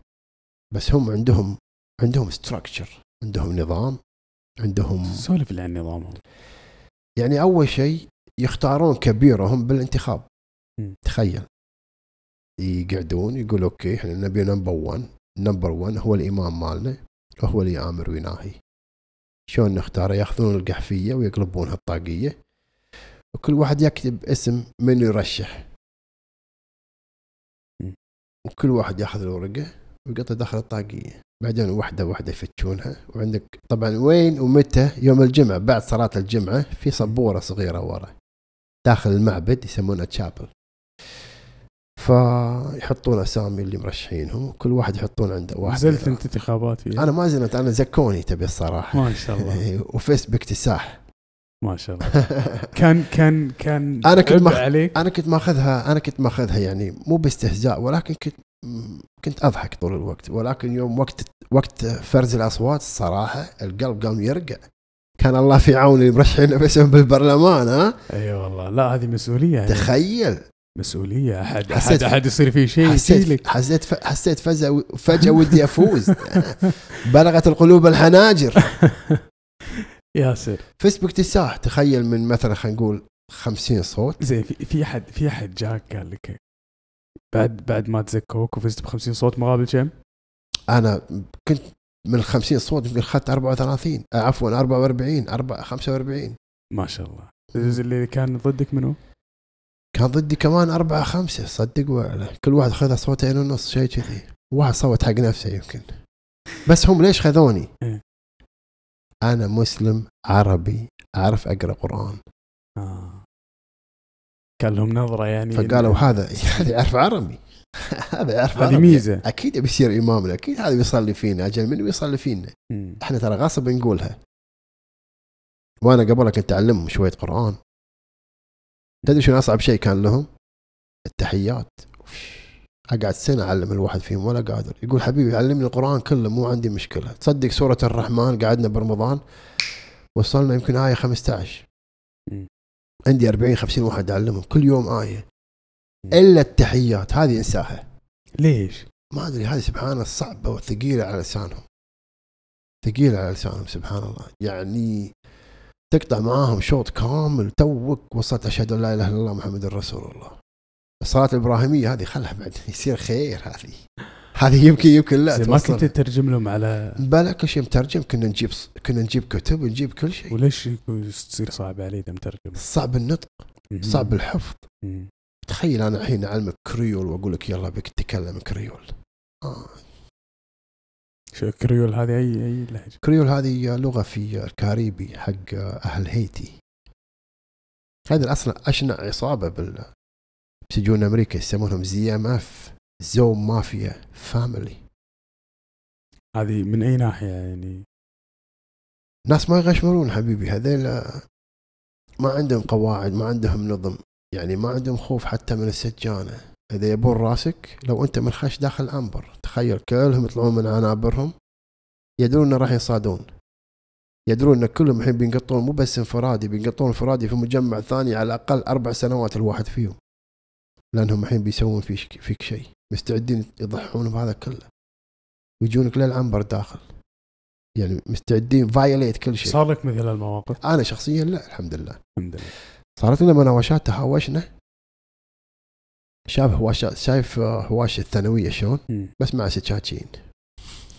بس هم عندهم عندهم ستراكشر عندهم نظام عندهم سولف عن نظامهم يعني اول شيء يختارون كبيرهم بالانتخاب م. تخيل يقعدون يقول اوكي احنا نبي نمبر 1 نمبر 1 هو الامام مالنا وهو اللي يامر ويناهي شلون نختاره ياخذون القحفيه ويقلبونها الطاقيه وكل واحد يكتب اسم من يرشح وكل واحد ياخذ الورقه ويقطها داخل الطاقيه بعدين واحده واحده يفتشونها وعندك طبعا وين ومتى يوم الجمعه بعد صلاه الجمعه في سبوره صغيره ورا داخل المعبد يسمونه تشابل فيحطون اسامي اللي مرشحينهم كل واحد يحطون عنده واحد نزلت انت انتخابات انا ما زلت انا زكوني تبي الصراحه ما شاء الله إيه، وفيس تساح ما شاء الله كان كان كان انا كنت ماخ... عليك انا كنت ماخذها انا كنت ماخذها يعني مو باستهزاء ولكن كنت كنت اضحك طول الوقت ولكن يوم وقت وقت فرز الاصوات الصراحه القلب قام يرقع كان الله في عون المرشحين بس بالبرلمان ها اي أيوة والله لا هذه مسؤوليه يعني. تخيل مسؤوليه احد حسيت احد يصير فيه شيء حسيت حسيت حسيت فجاه فجاه ودي افوز بلغت القلوب الحناجر ياسر فيسبوك تساح تخيل من مثلا خلينا نقول 50 صوت زين في في حد في حد جاك قال لك بعد بعد ما تزكوك وفزت ب 50 صوت مقابل كم؟ انا كنت من ال 50 صوت يمكن اخذت 34 آه، عفوا 44 45 ما شاء الله اللي كان ضدك منو؟ كان ضدي كمان أربعة خمسة صدق ولا كل واحد خذ صوتين ونص شيء كذي واحد صوت حق نفسه يمكن بس هم ليش خذوني إيه. أنا مسلم عربي أعرف أقرأ قرآن آه. كان لهم نظرة يعني فقالوا هذا هذا يعرف عربي هذا يعرف هذه ميزه اكيد بيصير امامنا اكيد هذا بيصلي فينا اجل من بيصلي فينا احنا ترى غصب نقولها وانا قبلها كنت اعلمهم شويه قران تدري شنو اصعب شيء كان لهم؟ التحيات اقعد سنه اعلم الواحد فيهم ولا قادر يقول حبيبي علمني القران كله مو عندي مشكله تصدق سوره الرحمن قعدنا برمضان وصلنا يمكن ايه 15 عندي 40 50 واحد اعلمهم كل يوم ايه الا التحيات هذه انساها ليش؟ ما ادري هذه سبحان الله صعبه وثقيله على لسانهم ثقيله على لسانهم سبحان الله يعني تقطع معاهم شوط كامل توك وصلت اشهد ان لا اله الا الله محمد رسول الله الصلاه الابراهيميه هذه خلها بعد يصير خير هذه هذه يمكن يمكن لا ما كنت تترجم لهم على بلا كل شيء مترجم كنا نجيب كنا نجيب كتب ونجيب كل شيء وليش تصير صعبه علي اذا مترجم؟ صعب النطق صعب الحفظ تخيل انا الحين اعلمك كريول واقول لك يلا بك تتكلم كريول آه كريول هذه اي اي لهجه كريول هذه لغه في الكاريبي حق اهل هيتي هذا اصلا اشنع عصابه بال بسجون امريكا يسمونهم زي ام اف زو مافيا فاميلي هذه من اي ناحيه يعني ناس ما يغشمرون حبيبي هذيل ما عندهم قواعد ما عندهم نظم يعني ما عندهم خوف حتى من السجانه اذا يبون راسك لو انت منخش داخل عنبر تخيل كلهم يطلعون من عنابرهم يدرون انه راح يصادون يدرون ان كلهم الحين بينقطون مو بس انفرادي بينقطون انفرادي في مجمع ثاني على الاقل اربع سنوات الواحد فيهم لانهم الحين بيسوون فيك فيك شيء مستعدين يضحون بهذا كله ويجونك للعنبر داخل يعني مستعدين فايليت كل شيء صار لك مثل المواقف انا شخصيا لا الحمد لله الحمد لله صارت لنا مناوشات تهاوشنا شاف هواش شايف آه، هواش الثانويه شلون بس مع سكاكين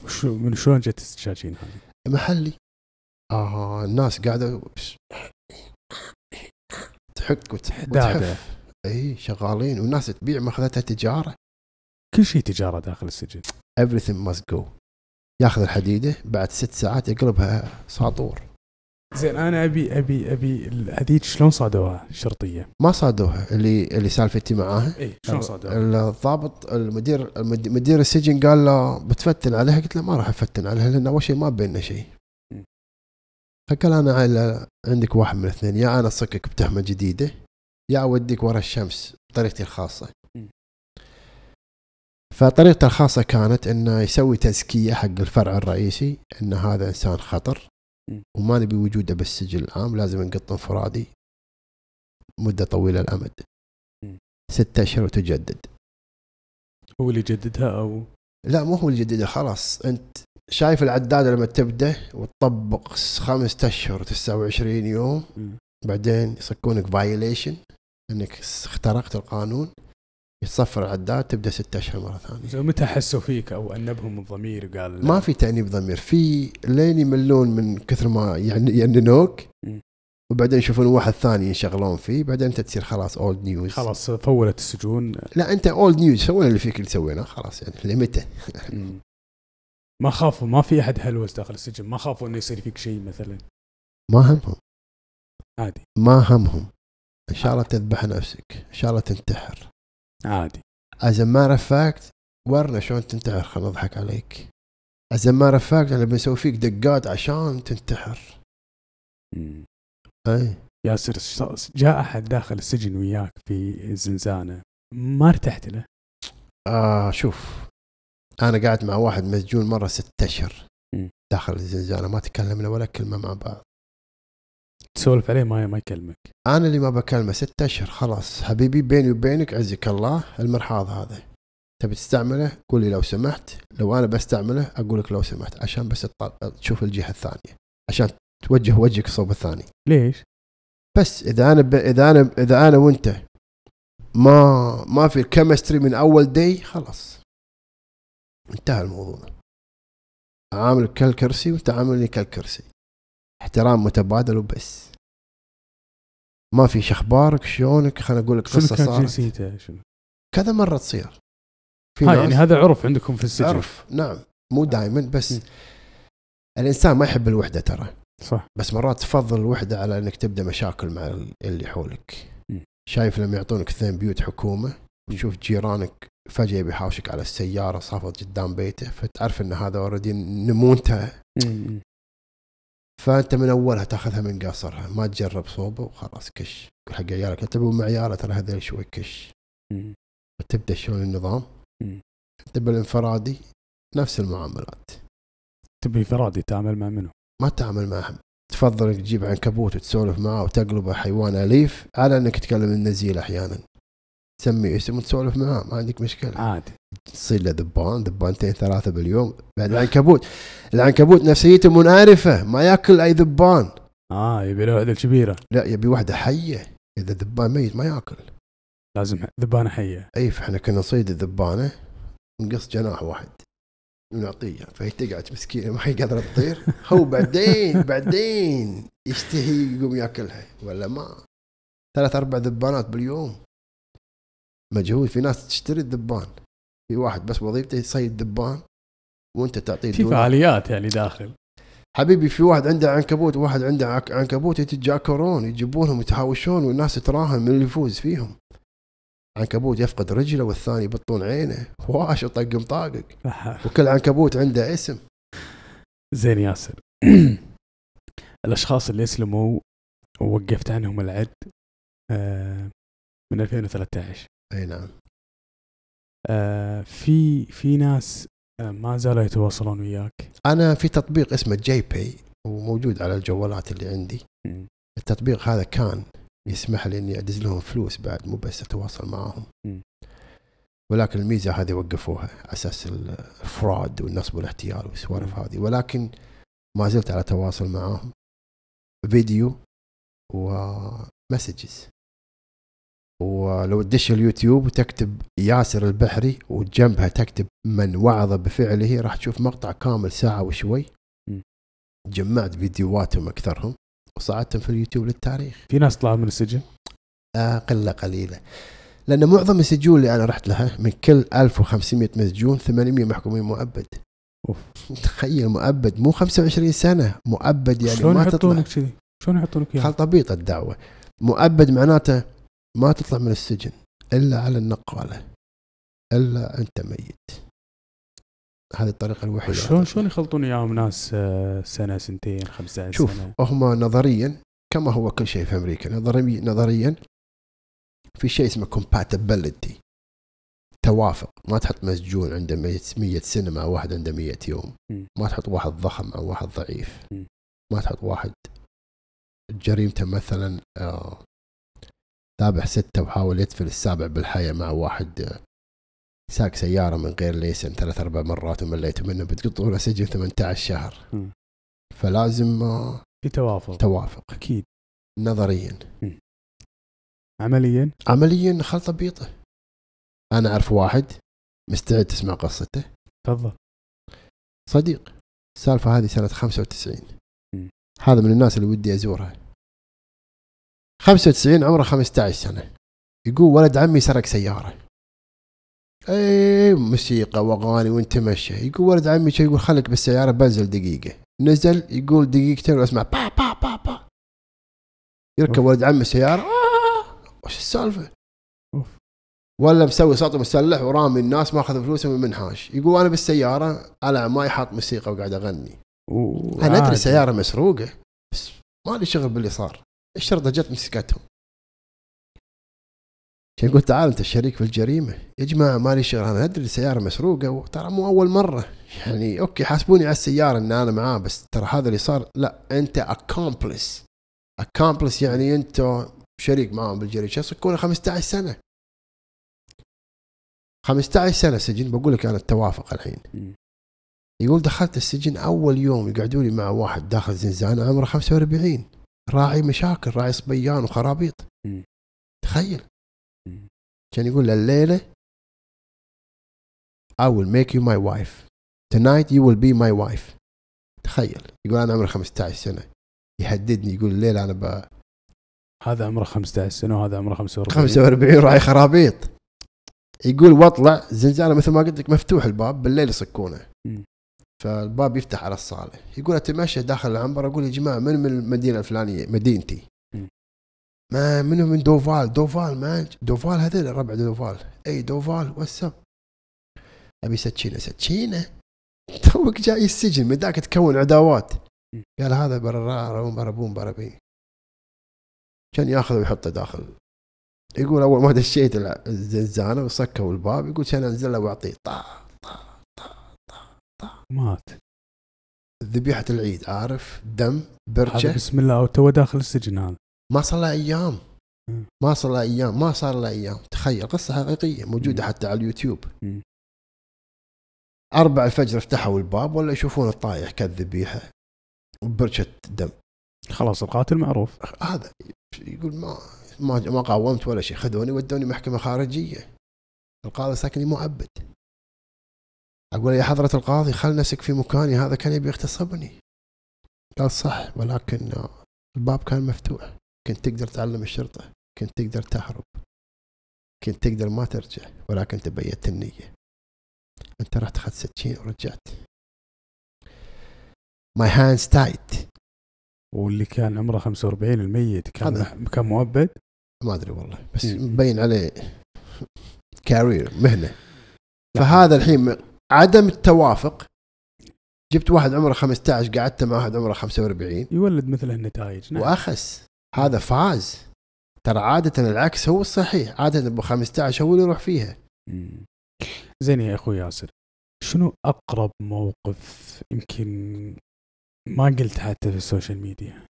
شو من شلون جت السكاكين هذه؟ محلي آه الناس قاعده تحك وتحف اي شغالين والناس تبيع ماخذتها تجاره كل شيء تجاره داخل السجن everything must go ياخذ الحديده بعد ست ساعات يقلبها ساطور زين انا ابي ابي ابي هذيك شلون صادوها الشرطيه؟ ما صادوها اللي اللي سالفتي معاها اي شلون صادوها؟ الضابط المدير مدير السجن قال له بتفتن عليها قلت له ما راح افتن عليها لان اول شيء ما بيننا شيء فقال انا عندك واحد من الاثنين يا انا اصكك بتهمه جديده يا اوديك ورا الشمس بطريقتي الخاصه فطريقته الخاصة كانت انه يسوي تزكية حق الفرع الرئيسي ان هذا انسان خطر وما نبي وجوده بالسجل العام لازم ينقط انفرادي مده طويله الامد ستة اشهر وتجدد هو اللي يجددها او لا مو هو اللي يجددها خلاص انت شايف العداد لما تبدا وتطبق خمسة اشهر 29 يوم م. بعدين يصكونك فايليشن انك اخترقت القانون يصفر العداد تبدا ست اشهر مره ثانيه. متى حسوا فيك او انبهم الضمير قال ما في تانيب ضمير في لين يملون من كثر ما يعني يننوك وبعدين يشوفون واحد ثاني ينشغلون فيه بعدين انت تصير خلاص اولد نيوز خلاص فولت السجون لا انت اولد نيوز سوينا اللي فيك اللي سويناه خلاص يعني لمتى ما خافوا ما في احد هلوس داخل السجن ما خافوا انه يصير فيك شيء مثلا ما همهم عادي ما همهم ان شاء الله تذبح نفسك ان شاء الله تنتحر عادي از ما فاكت ورنا شلون تنتحر خلنا نضحك عليك از ما فاكت احنا بنسوي فيك دقات عشان تنتحر اي ياسر جاء احد داخل السجن وياك في الزنزانه ما ارتحت له آه شوف انا قاعد مع واحد مسجون مره ستة اشهر داخل الزنزانه ما تكلمنا ولا كلمه مع بعض تسولف عليه ما ما يكلمك انا اللي ما بكلمه ستة اشهر خلاص حبيبي بيني وبينك عزك الله المرحاض هذا تبي تستعمله قول لي لو سمحت لو انا بستعمله اقول لك لو سمحت عشان بس تشوف الجهه الثانيه عشان توجه وجهك صوب الثاني ليش؟ بس اذا انا ب... اذا انا اذا انا وانت ما ما في كيمستري من اول دي خلاص انتهى الموضوع عامل كالكرسي وانت عاملني كالكرسي احترام متبادل وبس ما في شخبارك شلونك خليني اقول لك قصه صارت جنسيته شنو؟ كذا مره تصير في ها يعني هذا عرف عندكم في السجن عرف نعم مو نعم. دائما بس م. الانسان ما يحب الوحده ترى صح بس مرات تفضل الوحده على انك تبدا مشاكل مع اللي حولك م. شايف لما يعطونك اثنين بيوت حكومه وتشوف جيرانك فجاه بيحاوشك على السياره صافت قدام بيته فتعرف ان هذا اوريدي نمونته فانت من اولها تاخذها من قاصرها ما تجرب صوبه وخلاص كش حق عيالك تبون مع عياله ترى هذول شوي كش تبدا شلون النظام تبى الانفرادي نفس المعاملات تبي انفرادي تعمل مع منو؟ ما تعمل مع أحد. تفضل انك تجيب عنكبوت وتسولف معه وتقلبه حيوان اليف على انك تكلم النزيل احيانا تسمي اسم وتسولف معاه ما عندك مشكله عادي تصير له ذبان ذبانتين ثلاثه باليوم بعد العنكبوت العنكبوت نفسيته منعرفه ما ياكل اي ذبان اه يبي له هذه الكبيره لا يبي واحده حيه اذا ذبان ميت ما ياكل لازم ذبانه حيه اي فاحنا كنا نصيد الذبانه نقص جناح واحد ونعطيه فهي تقعد مسكينه ما هي قادره تطير هو بعدين بعدين يشتهي يقوم ياكلها ولا ما ثلاث اربع ذبانات باليوم مجهود في ناس تشتري الذبان في واحد بس وظيفته يصيد دبان وانت تعطيه في فعاليات يعني داخل حبيبي في واحد عنده عنكبوت وواحد عنده عنكبوت يتجاكرون يجيبونهم يتهاوشون والناس تراهن من اللي يفوز فيهم عنكبوت يفقد رجله والثاني يبطون عينه واش طق مطاقق وكل عنكبوت عنده اسم زين ياسر الاشخاص اللي اسلموا ووقفت عنهم العد آه، من 2013 اي نعم آه، في في ناس آه، ما زالوا يتواصلون وياك انا في تطبيق اسمه جي بي وموجود على الجوالات اللي عندي م. التطبيق هذا كان يسمح لي اني ادز لهم فلوس بعد مو بس اتواصل معاهم ولكن الميزه هذه وقفوها اساس الفراد والنصب والاحتيال والسوالف هذه ولكن ما زلت على تواصل معاهم فيديو ومسجز ولو تدش اليوتيوب وتكتب ياسر البحري وجنبها تكتب من وعظ بفعله راح تشوف مقطع كامل ساعة وشوي جمعت فيديوهاتهم أكثرهم وصعدتهم في اليوتيوب للتاريخ في ناس طلعوا من السجن؟ آه قلة قليلة لأن معظم السجون اللي أنا رحت لها من كل 1500 مسجون 800 محكومين مؤبد أوف. تخيل مؤبد مو 25 سنة مؤبد يعني شلون ما تطلع شلون يحطونك كذي؟ شلون يحطونك يعني؟ خلطبيط الدعوة مؤبد معناته ما تطلع من السجن إلا على النقالة إلا أنت ميت هذه الطريقة الوحيدة شلون شلون يخلطون إياهم ناس آه، سنة سنتين خمسة سنة شوف هم نظريا كما هو كل شيء في أمريكا نظريا نظريا في شيء اسمه كومباتبلتي توافق ما تحط مسجون عنده 100 سنة مع واحد عنده 100 يوم ما تحط واحد ضخم أو واحد ضعيف ما تحط واحد جريمته مثلا آه، تابع ستة وحاول يدفل السابع بالحياة مع واحد آه، ساق سيارة من غير ليسن ثلاث أربع مرات ومليت منه بتقطوا له سجن 18 شهر م. فلازم في آه، توافق توافق أكيد نظريا م. عمليا عمليا خلطة بيطة أنا أعرف واحد مستعد تسمع قصته تفضل صديق السالفة هذه سنة 95 م. هذا من الناس اللي ودي أزورها 95 عمره 15 سنة يقول ولد عمي سرق سيارة اي موسيقى واغاني وانت ماشي يقول ولد عمي شي يقول خلك بالسيارة بنزل دقيقة نزل يقول دقيقتين واسمع با با با با يركب ولد عمي السيارة آه، وش السالفة؟ ولا مسوي صوت مسلح ورامي الناس ماخذ فلوسه من منحاش يقول انا بالسيارة على عماي حاط موسيقى وقاعد اغني انا ادري السيارة مسروقة بس ما لي شغل باللي صار الشرطة جت مسكتهم عشان قلت تعال انت الشريك في الجريمه يا جماعه مالي شغل انا ادري السياره مسروقه وترى مو اول مره يعني اوكي حاسبوني على السياره ان انا معاه بس ترى هذا اللي صار لا انت اكومبلس اكومبلس يعني انت شريك معاهم بالجريمه شخص يكون 15 سنه 15 سنه سجن بقول لك انا التوافق الحين يقول دخلت السجن اول يوم يقعدوني مع واحد داخل زنزانه عمره 45 راعي مشاكل راعي صبيان وخرابيط م. تخيل كان يقول له الليله I will make you my wife tonight you will be my wife تخيل يقول انا عمري 15 سنه يهددني يقول الليله انا ب... هذا عمره 15 سنه وهذا عمره 45 45 راعي خرابيط يقول واطلع زنزانه مثل ما قلت لك مفتوح الباب بالليل يصكونه فالباب يفتح على الصاله يقول اتمشى داخل العنبر اقول يا جماعه من من المدينه الفلانيه مدينتي ما منو من دوفال دوفال ما دوفال هذول ربع دوفال اي دوفال وسب ابي سكينه سكينه توك جاي السجن من ذاك تكون عداوات قال هذا برا بربون برابي كان ياخذه ويحطه داخل يقول اول ما دشيت الزنزانه وسكوا الباب يقول كان انزله واعطيه طاح مات ذبيحة العيد عارف دم برجة بسم الله وتو داخل السجن هذا ما صار له ايام ما صار له ايام ما صار له ايام تخيل قصة حقيقية موجودة م. حتى على اليوتيوب م. أربع الفجر افتحوا الباب ولا يشوفون الطايح كالذبيحة وبرشة دم خلاص القاتل معروف هذا يقول ما ما ما قاومت ولا شيء خذوني ودوني محكمة خارجية القاضي ساكني معبد أقول يا حضرة القاضي خل نفسك في مكاني هذا كان يبي يغتصبني قال صح ولكن الباب كان مفتوح كنت تقدر تعلم الشرطة كنت تقدر تهرب كنت تقدر ما ترجع ولكن تبيت النية أنت رحت أخذت سكين ورجعت ماي هاندز تايت واللي كان عمره 45 الميت كان كان مؤبد ما ادري والله بس مبين عليه كارير مهنه فهذا الحين عدم التوافق جبت واحد عمره 15 قعدت مع واحد عمره 45 يولد مثل النتائج نعم. واخس هذا فاز ترى عادة العكس هو الصحيح عادة ابو 15 هو اللي يروح فيها زين يا اخوي ياسر شنو اقرب موقف يمكن ما قلت حتى في السوشيال ميديا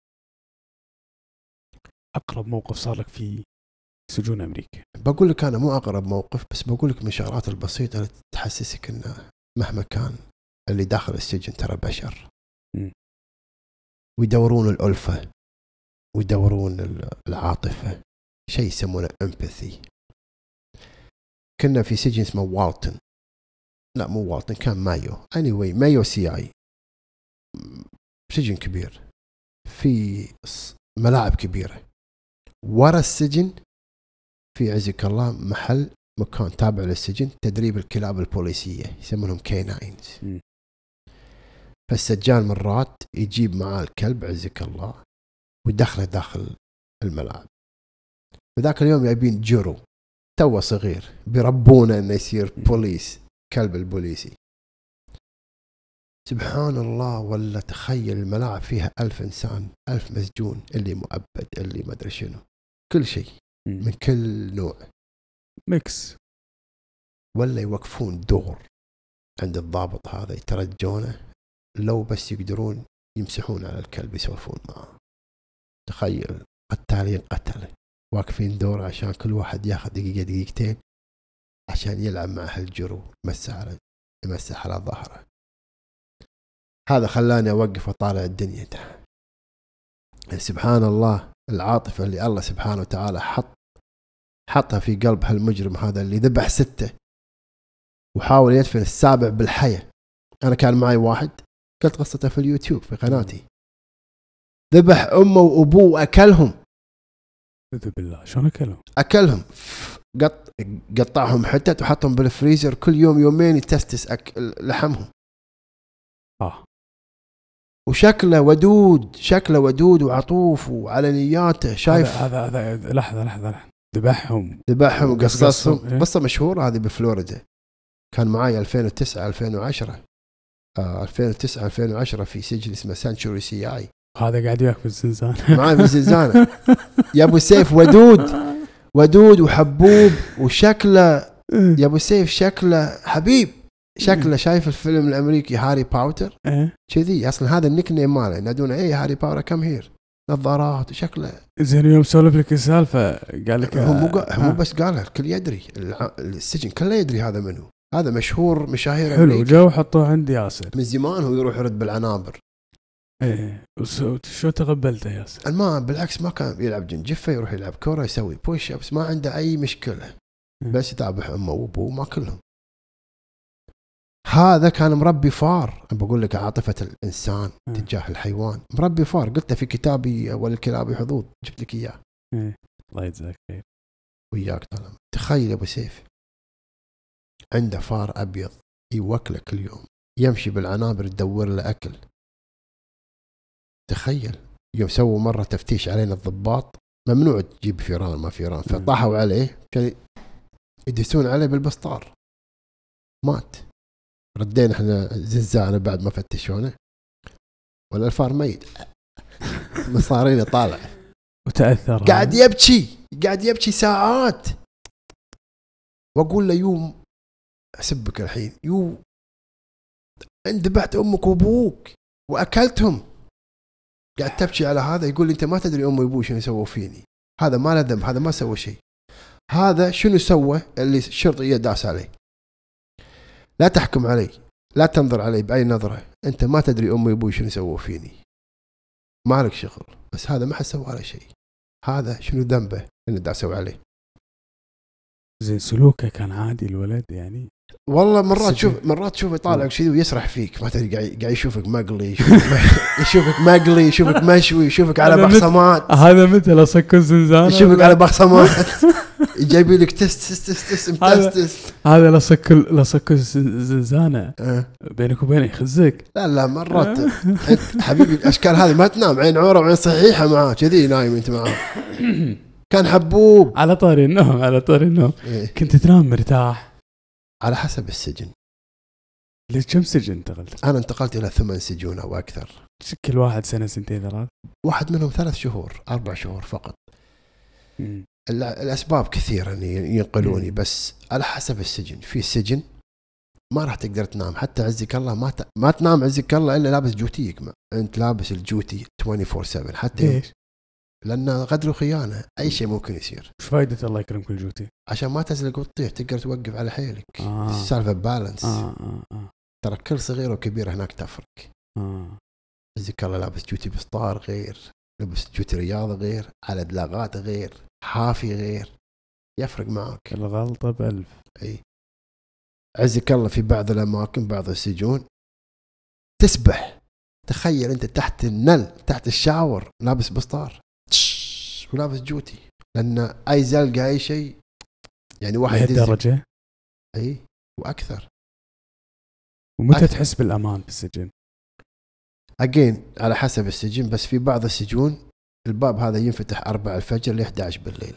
اقرب موقف صار لك فيه سجون امريكا بقول لك انا مو اقرب موقف بس بقول لك من الشغلات البسيطه اللي تحسسك انه مهما كان اللي داخل السجن ترى بشر م. ويدورون الالفه ويدورون العاطفه شيء يسمونه امباثي كنا في سجن اسمه والتن لا مو والتن كان مايو اني anyway, مايو سي اي سجن كبير في ملاعب كبيره ورا السجن في عزك الله محل مكان تابع للسجن تدريب الكلاب البوليسيه يسمونهم كيناينز فالسجان مرات يجيب معاه الكلب عزك الله ويدخله داخل الملعب فذاك اليوم جايبين جرو توه صغير بيربونه انه يصير بوليس كلب البوليسي سبحان الله ولا تخيل الملاعب فيها ألف إنسان ألف مسجون اللي مؤبد اللي ما أدري شنو كل شيء من كل نوع ميكس ولا يوقفون دور عند الضابط هذا يترجونه لو بس يقدرون يمسحون على الكلب يسولفون معه تخيل قتالين قتله واقفين دور عشان كل واحد ياخذ دقيقة دقيقتين عشان يلعب مع هالجرو يمسح على يمسح على ظهره هذا خلاني أوقف أطالع الدنيا ده سبحان الله العاطفة اللي الله سبحانه وتعالى حط حطها في قلب هالمجرم هذا اللي ذبح ستة وحاول يدفن السابع بالحياة أنا كان معي واحد قلت قصته في اليوتيوب في قناتي ذبح أمه وأبوه وأكلهم أعوذ بالله شلون أكلهم؟ أكلهم قط قطعهم حتت وحطهم بالفريزر كل يوم يومين يتستس أك... لحمهم اه وشكله ودود شكله ودود وعطوف وعلى نياته شايف هذا هذا لحظه لحظه لحظه ذبحهم ذبحهم وقصصهم إيه؟ قصه مشهوره هذه بفلوريدا كان معي 2009 2010 آه 2009 2010 في سجن اسمه سانشوري سي اي هذا قاعد وياك في الزنزانه معي في الزنزانه يا ابو سيف ودود ودود وحبوب وشكله إيه. يا ابو سيف شكله حبيب شكله شايف الفيلم الامريكي هاري باوتر إيه. كذي أه. اصلا هذا النيك نيم ماله ينادونه اي هاري باوتر كم هير نظارات وشكله زين يوم سولف لك السالفه قال لك هو مو مو آه. بس قالها الكل يدري السجن كله يدري هذا منو هذا مشهور مشاهير حلو جو حطوه عند ياسر من زمان هو يروح يرد بالعنابر ايه شو تقبلته ياسر؟ ما بالعكس ما كان يلعب جنجفه يروح يلعب كوره يسوي بوش ابس ما عنده اي مشكله إيه. بس يتابع امه وابوه ما كلهم هذا كان مربي فار بقول لك عاطفه الانسان م. تجاه الحيوان مربي فار قلته في كتابي والكلاب حظوظ جبت لك اياه الله يجزاك خير وياك طالما تخيل ابو سيف عنده فار ابيض يوكله كل يوم يمشي بالعنابر تدور له اكل تخيل يوم سووا مره تفتيش علينا الضباط ممنوع تجيب فيران ما فيران فطاحوا عليه يدسون عليه بالبسطار مات ردينا احنا زنزانة بعد ما فتشونا والالفار ميت مصارينا طالع وتاثر قاعد يبكي قاعد يبكي ساعات واقول له يوم اسبك الحين يو ذبحت امك وابوك واكلتهم قاعد تبكي على هذا يقول لي انت ما تدري امي وابوي شنو سووا فيني هذا ما له ذنب هذا ما سوى شيء هذا شنو سوى اللي الشرطي داس عليه لا تحكم علي لا تنظر علي بأي نظرة أنت ما تدري أمي وأبوي شنو سووا فيني ما لك شغل بس هذا ما حد على شيء هذا شنو ذنبه اللي دا عليه زين سلوكه كان عادي الولد يعني والله مرات تشوف مرات تشوفه يطالعك كذي ويسرح فيك ما تدري قاعد يشوفك مقلي يشوفك مقلي يشوفك مشوي يشوفك على بخصمات هذا مثل اسكر زنزانه يشوفك على بخصمات جايبين لك تست تست تست تست هذا لا سكر الزنزانه زنزانه أه. بينك وبينه يخزك لا لا مرات أه. حبيبي الاشكال هذه ما تنام عين عوره وعين صحيحه معاه كذي نايم انت معاه كان حبوب على طاري النوم على طاري النوم إيه؟ كنت تنام مرتاح على حسب السجن ليش كم سجن انتقلت؟ انا انتقلت الى ثمان سجون او اكثر كل واحد سنه سنتين ثلاث واحد منهم ثلاث شهور اربع شهور فقط الاسباب كثيره ينقلوني بس على حسب السجن في سجن ما راح تقدر تنام حتى عزك الله ما ت... ما تنام عزك الله الا لابس جوتيك ما. انت لابس الجوتي 24 7 حتى ليش؟ لان غدر وخيانه اي شيء ممكن يصير ايش فائده الله يكرمك الجوتي؟ عشان ما تزلق وتطيح تقدر توقف على حيلك آه. السالفه بالانس آه. آه. آه. ترى كل صغير وكبير هناك تفرق آه. يجيك الله لابس جوتي بسطار غير لبس جوتي رياضه غير على دلاغات غير حافي غير يفرق معك الغلطه بألف اي عزك الله في بعض الاماكن بعض السجون تسبح تخيل انت تحت النل تحت الشاور لابس بسطار يكون لابس جوتي لان اي زلقه اي شيء يعني واحد لهالدرجه؟ اي واكثر ومتى أكثر. تحس بالامان بالسجن؟ اجين على حسب السجن بس في بعض السجون الباب هذا ينفتح 4 الفجر ل 11 بالليل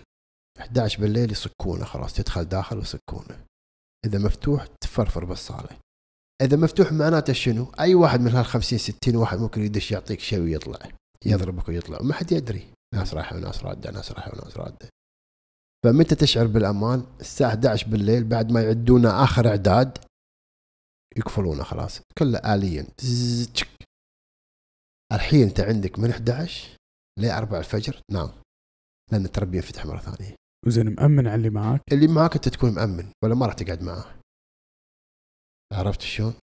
11 بالليل يصكونه خلاص تدخل داخل ويصكونه اذا مفتوح تفرفر بالصاله اذا مفتوح معناته شنو؟ اي واحد من هال 50 60 واحد ممكن يدش يعطيك شيء ويطلع يضربك ويطلع ما حد يدري ناس رايحه وناس راده ناس رايحه وناس راده فمتى تشعر بالامان الساعه 11 بالليل بعد ما يعدونا اخر اعداد يقفلونا خلاص كله اليا الحين انت عندك من 11 ل 4 الفجر نام لان التربيه فتح مره ثانيه وزين مأمن على اللي معاك؟ اللي معاك انت تكون مأمن ولا ما راح تقعد معاه عرفت شلون؟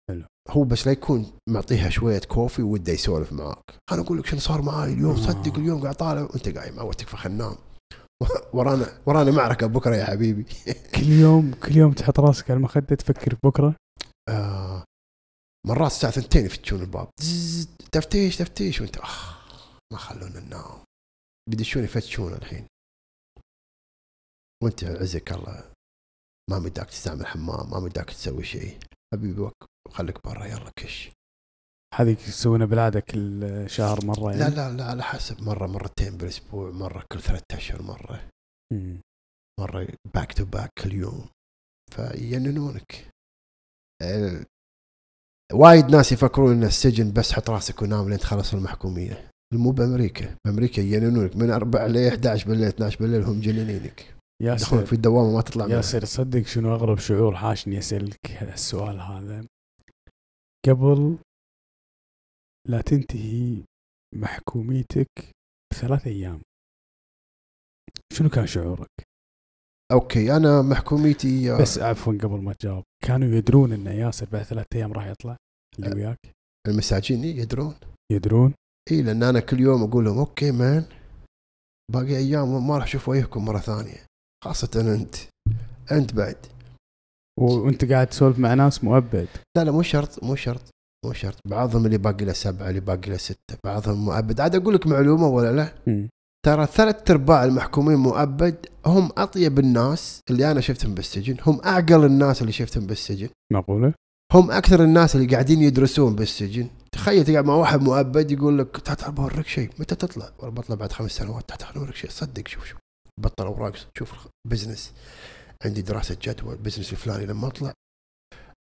هو بس لا يكون معطيها شويه كوفي وده يسولف معاك انا اقول لك شنو صار معاي اليوم آه. صدق اليوم قاعد طالع وانت قايم ما تكفى خلنا ننام ورانا ورانا معركه بكره يا حبيبي كل يوم كل يوم تحط راسك على المخده تفكر بكره آه مرات الساعه ثنتين يفتشون الباب تفتيش تفتيش وانت اخ ما خلونا ننام بيدشون يفتشون الحين وانت عزك الله ما مداك تستعمل حمام ما مداك تسوي شيء حبيبي خليك برا يلا كش هذيك تسوونها بالعاده كل شهر مره يعني؟ لا لا لا على حسب مره مرتين بالاسبوع مره كل ثلاثة اشهر مره مم. مره باك تو باك كل يوم فيجننونك ال... وايد ناس يفكرون ان السجن بس حط راسك ونام لين تخلص المحكوميه مو بامريكا بامريكا يجننونك من 4 ل 11 بالليل 12 بالليل هم جننينك ياسر في الدوامه ما تطلع منها ياسر تصدق شنو اغرب شعور حاشني اسالك السؤال هذا قبل لا تنتهي محكوميتك بثلاث ايام شنو كان شعورك؟ اوكي انا محكوميتي آه، بس عفوا قبل ما تجاوب كانوا يدرون ان ياسر بعد ثلاث ايام راح يطلع اللي أه، وياك المساجين إيه، يدرون يدرون اي لان انا كل يوم اقول لهم اوكي مان باقي ايام ما راح اشوف وجهكم مره ثانيه خاصة أنت أنت بعد وانت قاعد تسولف مع ناس مؤبد لا لا مو شرط مو شرط مو شرط بعضهم اللي باقي له سبعه اللي باقي له سته بعضهم مؤبد عاد اقول لك معلومه ولا لا؟ م. ترى ثلاث ارباع المحكومين مؤبد هم اطيب الناس اللي انا شفتهم بالسجن، هم اعقل الناس اللي شفتهم بالسجن. معقوله؟ هم اكثر الناس اللي قاعدين يدرسون بالسجن، تخيل تقعد مع واحد مؤبد يقول لك تعال بوريك شيء، متى تطلع؟ والله بطلع بعد خمس سنوات، تعال بوريك شيء، صدق شوف شوف. بطل اوراق شوف بزنس عندي دراسه جدوى البزنس الفلاني لما اطلع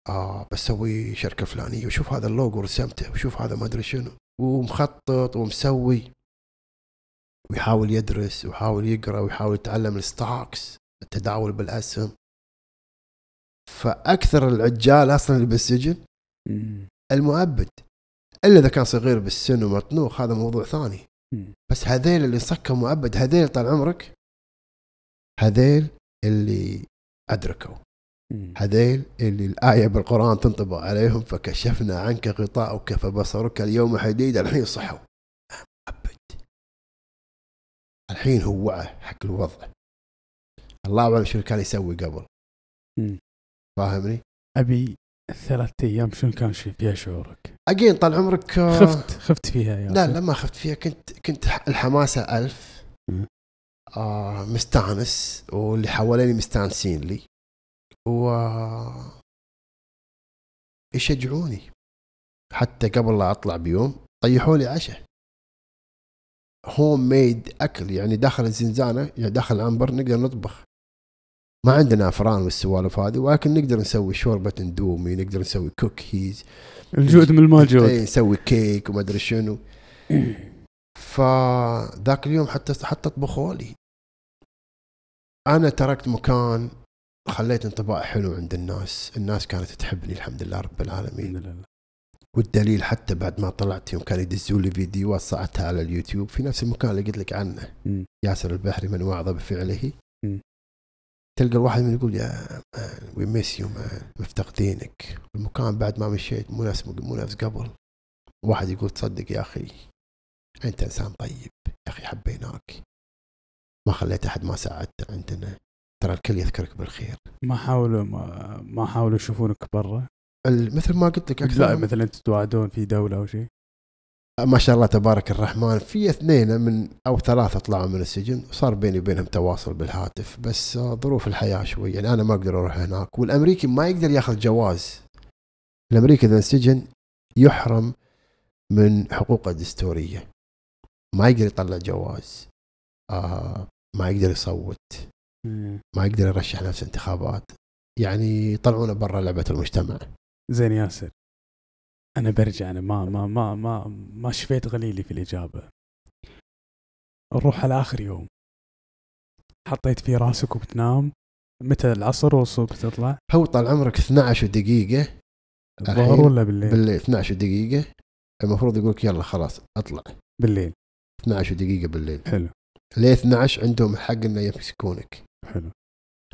آه بسوي شركه فلانيه وشوف هذا اللوجو رسمته وشوف هذا ما ادري شنو ومخطط ومسوي ويحاول يدرس ويحاول يقرا ويحاول يتعلم الستوكس التداول بالاسهم فاكثر العجال اصلا اللي بالسجن المؤبد الا اذا كان صغير بالسن ومطنوخ هذا موضوع ثاني بس هذيل اللي صكوا مؤبد هذيل طال عمرك هذيل اللي أدركوا هذيل اللي الآية بالقرآن تنطبق عليهم فكشفنا عنك غطاءك فبصرك اليوم حديد الحين صحوا أبد الحين هو وعى حق الوضع الله أعلم شنو كان يسوي قبل فاهمني؟ أبي الثلاث أيام شنو كان فيها شعورك؟ أجين طال عمرك آه، خفت خفت فيها يا لا لا ما خفت فيها كنت كنت الحماسة ألف آه، مستانس واللي حواليني مستانسين لي و يشجعوني حتى قبل لا اطلع بيوم طيحوا لي عشاء هوم ميد اكل يعني داخل الزنزانه يعني داخل العنبر نقدر نطبخ ما عندنا افران والسوالف هذه ولكن نقدر نسوي شوربه اندومي نقدر نسوي كوكيز الجود من الموجود إيه، نسوي كيك وما ادري شنو فذاك اليوم حتى حتى طبخوا لي انا تركت مكان خليت انطباع حلو عند الناس الناس كانت تحبني الحمد لله رب العالمين الحمد لله. والدليل حتى بعد ما طلعت يوم كانوا يدزوا لي فيديوهات صعدتها على اليوتيوب في نفس المكان اللي قلت لك عنه م. ياسر البحري من وعظ بفعله م. تلقى الواحد من يقول يا وي ميس يو مفتقدينك المكان بعد ما مشيت مو نفس مو نفس قبل واحد يقول تصدق يا اخي انت انسان طيب يا اخي حبيناك ما خليت احد ما ساعدته عندنا ترى الكل يذكرك بالخير ما حاولوا ما, ما حاولوا يشوفونك برا مثل ما قلت لك اكثر لا مثلا تتواعدون في دوله او شيء ما شاء الله تبارك الرحمن في اثنين من او ثلاثه طلعوا من السجن وصار بيني وبينهم تواصل بالهاتف بس ظروف الحياه شوي يعني انا ما اقدر اروح هناك والامريكي ما يقدر ياخذ جواز الامريكي اذا انسجن يحرم من حقوقه الدستوريه ما يقدر يطلع جواز آه ما يقدر يصوت ما يقدر يرشح نفسه انتخابات يعني يطلعونه برا لعبه المجتمع زين ياسر انا برجع انا ما ما ما ما ما شفيت غليلي في الاجابه نروح على اخر يوم حطيت في راسك وبتنام متى العصر والصبح تطلع؟ هو طال عمرك 12 دقيقة الظهر ولا بالليل؟ بالليل 12 دقيقة المفروض يقولك يلا خلاص اطلع بالليل 12 دقيقة بالليل حلو ليه 12 عندهم حق انه يمسكونك حلو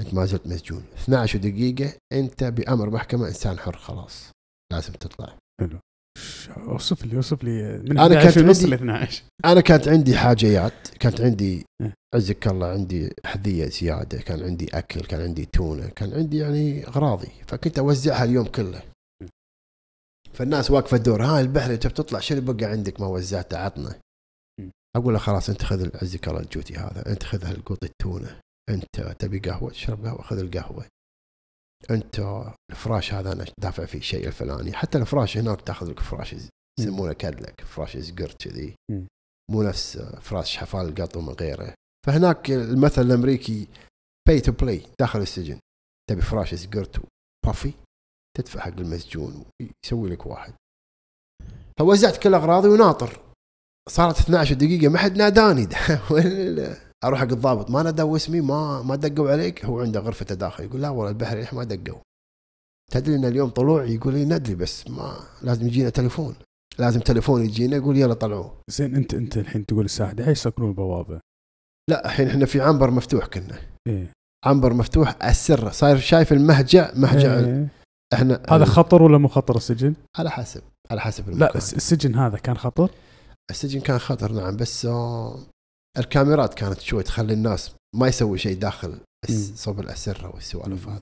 انت ما زلت مسجون 12 دقيقة انت بامر محكمة انسان حر خلاص لازم تطلع حلو اوصف لي اوصف لي من انا كانت عندي ل 12 انا كانت عندي حاجيات كانت إيه. عندي إيه. عزك الله عندي حذية زيادة كان عندي اكل كان عندي تونة كان عندي يعني اغراضي فكنت اوزعها اليوم كله إيه. فالناس واقفه الدور ها البحر انت بتطلع شنو بقى عندك ما وزعته عطنا اقول له خلاص انت خذ عزك الله الجوتي هذا انت خذ هالقوط التونه انت تبي قهوه تشرب قهوه خذ القهوه انت الفراش هذا انا دافع فيه شيء الفلاني حتى الفراش هناك تاخذ لك فراش يسمونه كدلك فراش زقرت كذي مو نفس فراش حفال القط ومن غيره فهناك المثل الامريكي باي تو بلاي داخل السجن تبي فراش زقرت بافي تدفع حق المسجون ويسوي لك واحد فوزعت كل اغراضي وناطر صارت 12 دقيقه ما حد ناداني اروح حق الضابط ما نادوا اسمي ما ما دقوا عليك هو عنده غرفه تداخل يقول لا والله البحر ما دقوا تدري ان اليوم طلوع يقول لي ندري بس ما لازم يجينا تليفون لازم تليفون يجينا يقول يلا طلعوه زين انت انت الحين تقول الساعه 11 يسكرون البوابه لا الحين احنا في عنبر مفتوح كنا ايه عنبر مفتوح السر صاير شايف المهجع مهجع ايه. احنا هذا خطر ولا مو خطر السجن؟ على حسب على حسب المكان. لا السجن هذا كان خطر؟ السجن كان خطر نعم بس آه، الكاميرات كانت شوي تخلي الناس ما يسوي شيء داخل صوب الاسره والسوالف هذه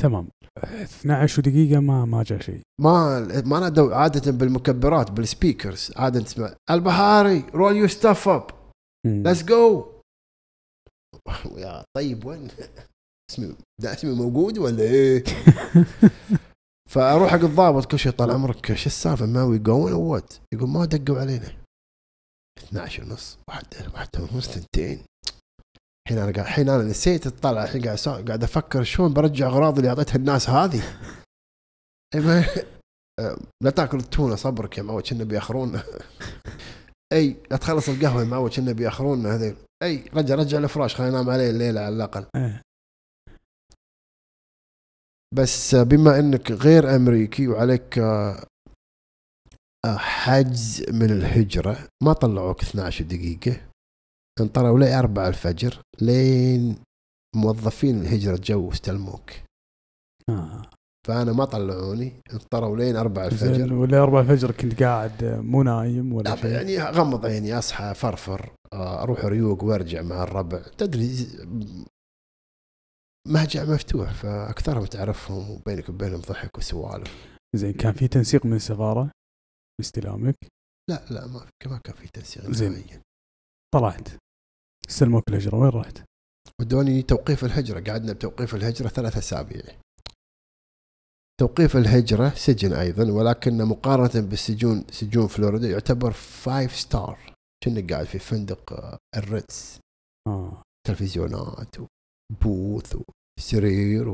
تمام 12 دقيقة ما ما جاء شيء ما ما نادوا عادة بالمكبرات بالسبيكرز عادة تسمع البهاري رول يو ستاف اب ليتس جو يا طيب وين اسمي ده اسمي موجود ولا ايه؟ فاروح حق الضابط كل شيء طال عمرك شو السالفه ما وي جوين وات يقول ما دقوا علينا 12 ونص واحد واحد ونص ثنتين الحين انا قاعد الحين انا نسيت الطلعه الحين قاعد قاعد افكر شلون برجع اغراضي اللي اعطيتها الناس هذه إيه، لا تاكل التونه صبرك يا معود كنا بياخرونا اي لا تخلص القهوه يا معود كنا بياخرونا هذيل اي رجع رجع الفراش خلينا ننام عليه الليله على الاقل إيه. بس بما انك غير امريكي وعليك آه، آه، حجز من الهجرة ما طلعوك 12 دقيقة انطروا لي 4 الفجر لين موظفين الهجرة جو استلموك آه. فأنا ما طلعوني انطروا لين 4 الفجر ولا 4 الفجر كنت قاعد آه، مو نايم ولا شيء يعني أغمض عيني أصحى فرفر أروح ريوق وأرجع مع الربع تدري مهجع مفتوح فاكثرهم تعرفهم وبينك وبينهم ضحك وسوالف زين كان في تنسيق من السفاره باستلامك؟ لا لا ما في ما كان في تنسيق زين طلعت استلموك الهجره وين رحت؟ ودوني توقيف الهجره قعدنا بتوقيف الهجره ثلاث اسابيع توقيف الهجره سجن ايضا ولكن مقارنه بالسجون سجون فلوريدا يعتبر فايف ستار كأنك قاعد في فندق آه، الريتس آه. تلفزيونات و... بوث وسرير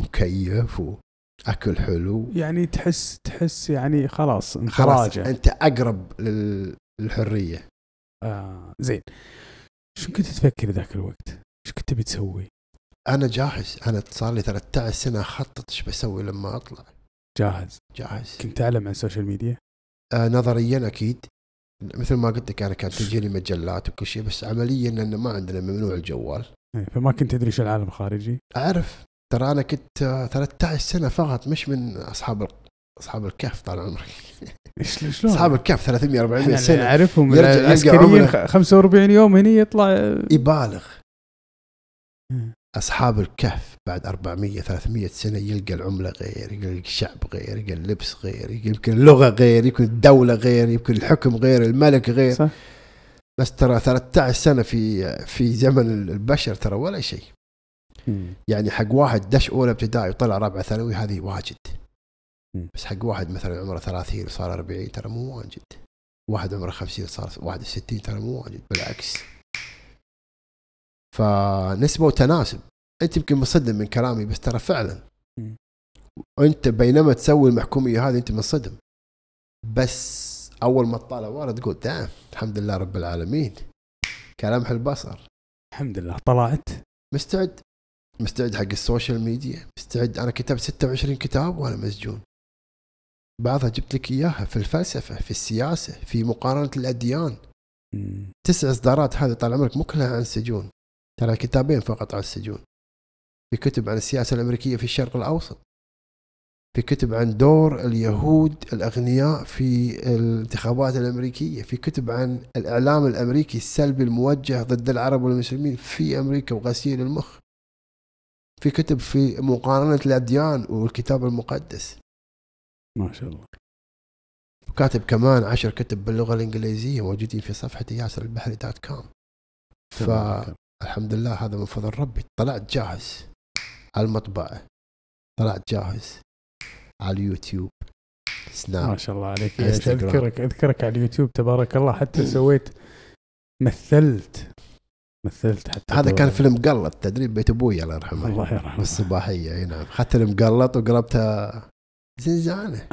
ومكيف واكل حلو يعني تحس تحس يعني خلاص خلاص انت اقرب للحريه آه زين شو كنت تفكر ذاك الوقت؟ شو كنت تبي تسوي؟ انا جاهز انا صار لي 13 سنه اخطط ايش بسوي لما اطلع جاهز جاهز كنت تعلم عن السوشيال ميديا؟ آه نظريا اكيد مثل ما قلت لك انا كانت تجيني مجلات وكل شيء بس عمليا لان ما عندنا ممنوع الجوال إيه، فما كنت تدري شو العالم الخارجي؟ اعرف ترى انا كنت 13 آه، سنه فقط مش من اصحاب اصحاب الكهف طال عمرك شلون؟ اصحاب الكهف 300 400 سنه اعرفهم العسكريين 45 يوم هني يطلع يبالغ إيه. اصحاب الكهف بعد 400 300 سنه يلقى العمله غير يلقى الشعب غير يلقى اللبس غير يمكن اللغه غير يمكن الدوله غير يمكن الحكم غير الملك غير صح. بس ترى 13 سنه في في زمن البشر ترى ولا شيء يعني حق واحد دش اولى ابتدائي وطلع رابعه ثانوي هذه واجد بس حق واحد مثلا عمره 30 وصار 40 ترى مو واجد واحد عمره 50 صار 61 ترى مو واجد بالعكس فنسبه وتناسب انت يمكن مصدم من كلامي بس ترى فعلا انت بينما تسوي المحكوميه هذه انت منصدم بس اول ما تطالع ورا تقول تعال الحمد لله رب العالمين كلمح البصر الحمد لله طلعت مستعد مستعد حق السوشيال ميديا مستعد انا كتبت 26 كتاب وانا مسجون بعضها جبت لك اياها في الفلسفه في السياسه في مقارنه الاديان مم. تسع اصدارات هذه طال عمرك مو كلها عن السجون ترى كتابين فقط عن السجون في كتب عن السياسه الامريكيه في الشرق الاوسط في كتب عن دور اليهود الأغنياء في الانتخابات الأمريكية في كتب عن الإعلام الأمريكي السلبي الموجه ضد العرب والمسلمين في أمريكا وغسيل المخ في كتب في مقارنة الأديان والكتاب المقدس ما شاء الله وكاتب كمان عشر كتب باللغة الإنجليزية موجودين في صفحتي ياسر البحري دوت كوم فالحمد لله هذا من فضل ربي طلعت جاهز على المطبعة طلعت جاهز على اليوتيوب سناب ما شاء الله عليك اذكرك اذكرك على اليوتيوب تبارك الله حتى سويت مثلت مثلت حتى هذا كان فيلم مقلط تدريب بيت ابوي الله يرحمه الله يرحمه الصباحيه اي نعم اخذت المقلط وقربتها زنزانه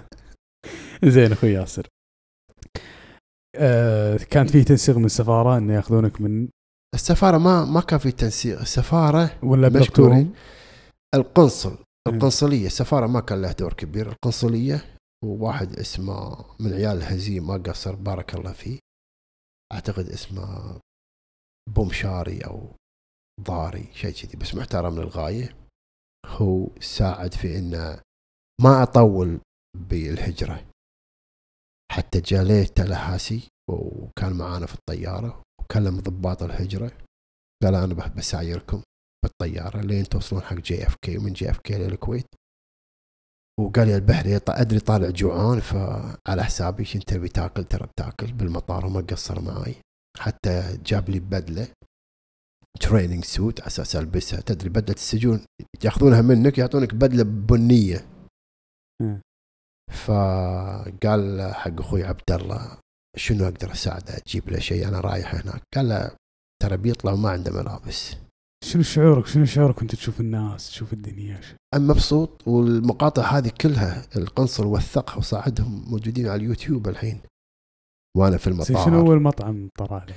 زين اخوي ياسر آه كان في تنسيق من السفاره انه ياخذونك من السفاره ما ما كان في تنسيق السفاره ولا مشكورين القنصل طيب. القنصليه السفاره ما كان لها دور كبير القنصليه وواحد اسمه من عيال الهزيم ما قصر بارك الله فيه اعتقد اسمه بومشاري او ضاري شيء كذي بس محترم للغايه هو ساعد في انه ما اطول بالهجره حتى جاليت تلهاسي وكان معانا في الطياره وكلم ضباط الهجره قال انا بسايركم بالطيارة لين توصلون حق جي اف كي من جي اف كي للكويت وقال يا البحري ادري طالع جوعان فعلى حسابي شنو تبي تاكل ترى بتاكل بالمطار وما قصر معاي حتى جاب لي بدله تريننج سوت على اساس البسها تدري بدله السجون ياخذونها منك يعطونك بدله بنيه فقال حق اخوي عبد الله شنو اقدر اساعده اجيب له شيء انا رايح هناك قال له ترى بيطلع وما عنده ملابس شنو شعورك شنو شعورك وانت تشوف الناس تشوف الدنيا انا مبسوط والمقاطع هذه كلها القنصل وثقها وصاعدهم موجودين على اليوتيوب الحين وانا في المطار شنو اول مطعم طلع عليك؟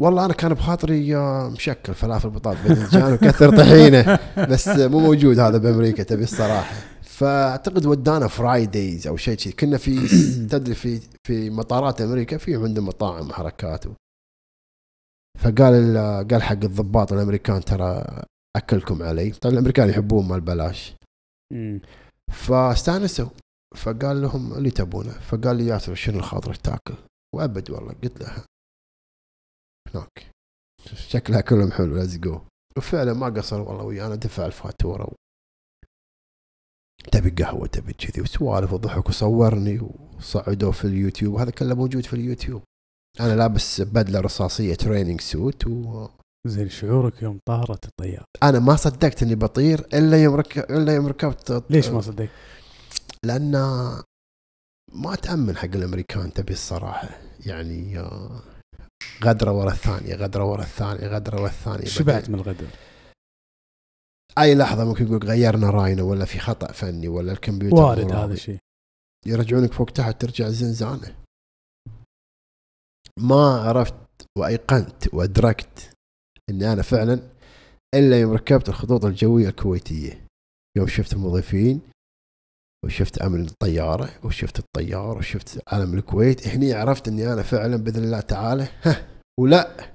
والله انا كان بخاطري آه، مشكل فلافل بطاط باذنجان وكثر طحينه بس مو موجود هذا بامريكا تبي الصراحه فاعتقد ودانا فرايديز او شيء كنا في تدري في في مطارات امريكا في عندهم مطاعم حركات فقال قال حق الضباط الامريكان ترى اكلكم علي طبعا الامريكان يحبون مال بلاش فاستانسوا فقال لهم اللي تبونه فقال لي ياسر شنو خاطرك تاكل وابد والله قلت له هناك شكلها كلهم حلو ليتس جو وفعلا ما قصر والله ويانا دفع الفاتوره تبي قهوه تبي كذي وسوالف وضحك وصورني وصعدوا في اليوتيوب وهذا كله موجود في اليوتيوب انا لابس بدله رصاصيه تريننج سوت و زين شعورك يوم طارت الطيارة انا ما صدقت اني بطير الا يوم ركبت الا يوم ركبت ليش ما صدقت؟ لان ما تامن حق الامريكان تبي الصراحه يعني آه، غدره ورا الثانيه غدره ورا الثانيه غدره ورا الثانيه شبعت من الغدر اي لحظه ممكن يقول غيرنا راينا ولا في خطا فني ولا الكمبيوتر وارد هذا الشيء يرجعونك فوق تحت ترجع زنزانه ما عرفت وايقنت وادركت اني انا فعلا الا يوم ركبت الخطوط الجويه الكويتيه يوم شفت المضيفين وشفت امن الطياره وشفت الطيار وشفت علم الكويت هني عرفت اني انا فعلا باذن الله تعالى ها ولا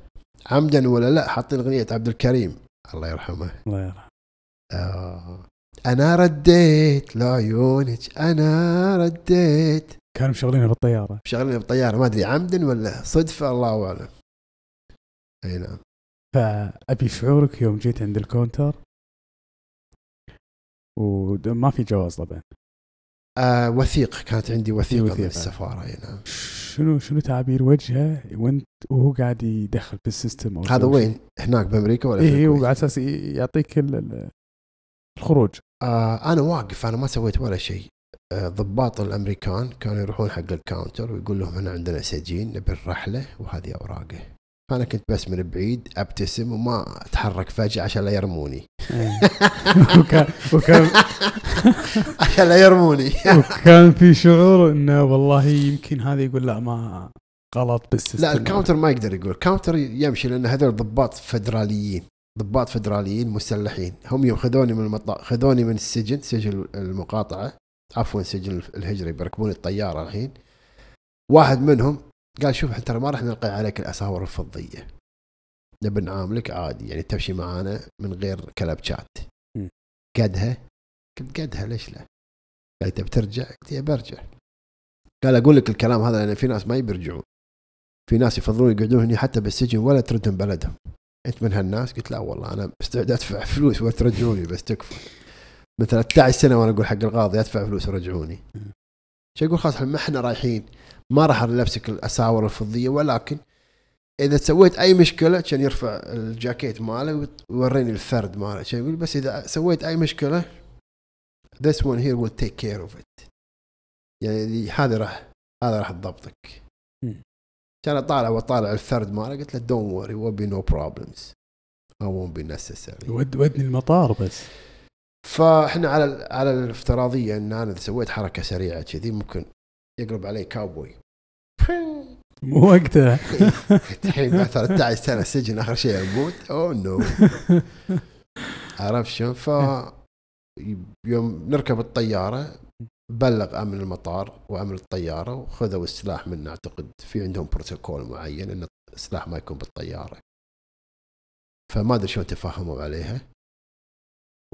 عمدا ولا لا حاطين اغنيه عبد الكريم الله يرحمه الله يرحمه آه انا رديت لعيونك انا رديت كانوا مشغلينها بالطياره مشغلينها بالطياره ما ادري عمدا ولا صدفه الله اعلم اي نعم فابي شعورك يوم جيت عند الكونتر وما في جواز طبعا آه وثيق كانت عندي وثيقه, وثيقة. من السفاره اي نعم شنو شنو تعابير وجهه وانت وهو قاعد يدخل في السيستم هذا وين؟ هناك بامريكا ولا اي وعلى اساس يعطيك الخروج آه انا واقف انا ما سويت ولا شيء آه، ضباط الامريكان كانوا يروحون حق الكاونتر ويقول لهم هنا عندنا سجين نبي الرحله وهذه اوراقه فانا كنت بس من بعيد ابتسم وما اتحرك فجاه عشان لا يرموني إيه. وكان عشان لا يرموني وكان في شعور انه والله يمكن هذا يقول لا ما غلط بس لا الكاونتر ما يقدر يقول الكاونتر يمشي لان هذول ضباط فدراليين ضباط فدراليين مسلحين هم يوم خذوني من المطار خذوني من السجن سجن المقاطعه عفوا سجن الهجري بيركبون الطياره الحين واحد منهم قال شوف احنا ترى ما راح نلقي عليك الاساور الفضيه نبي نعاملك عادي يعني تمشي معانا من غير كلبشات قدها قلت قدها ليش لا؟ قال تبي ترجع؟ قلت يا برجع قال اقول لك الكلام هذا لان في ناس ما يرجعون في ناس يفضلون يقعدون هنا حتى بالسجن ولا تردهم بلدهم انت من هالناس؟ قلت لا والله انا مستعد ادفع فلوس وترجعوني بس تكفى من 13 سنه وانا اقول حق القاضي ادفع فلوس ورجعوني شو يقول خلاص ما احنا رايحين ما راح نلبسك الاساور الفضيه ولكن اذا سويت اي مشكله عشان يرفع الجاكيت ماله ويوريني الفرد ماله شو يقول بس اذا سويت اي مشكله this one here will take care of it يعني هذا راح هذا راح تضبطك كان اطالع واطالع الفرد ماله قلت له دونت وري ويل بي نو بروبلمز I won't be necessary ودني المطار بس فاحنا على على الافتراضيه ان انا اذا سويت حركه سريعه كذي ممكن يقلب علي كاوبوي وقتها الحين 13 سنه سجن اخر شيء اموت اوه نو عرفت شلون؟ ف يوم نركب الطياره بلغ امن المطار وامن الطياره وخذوا السلاح منا اعتقد في عندهم بروتوكول معين ان السلاح ما يكون بالطياره فما ادري شلون تفهموا عليها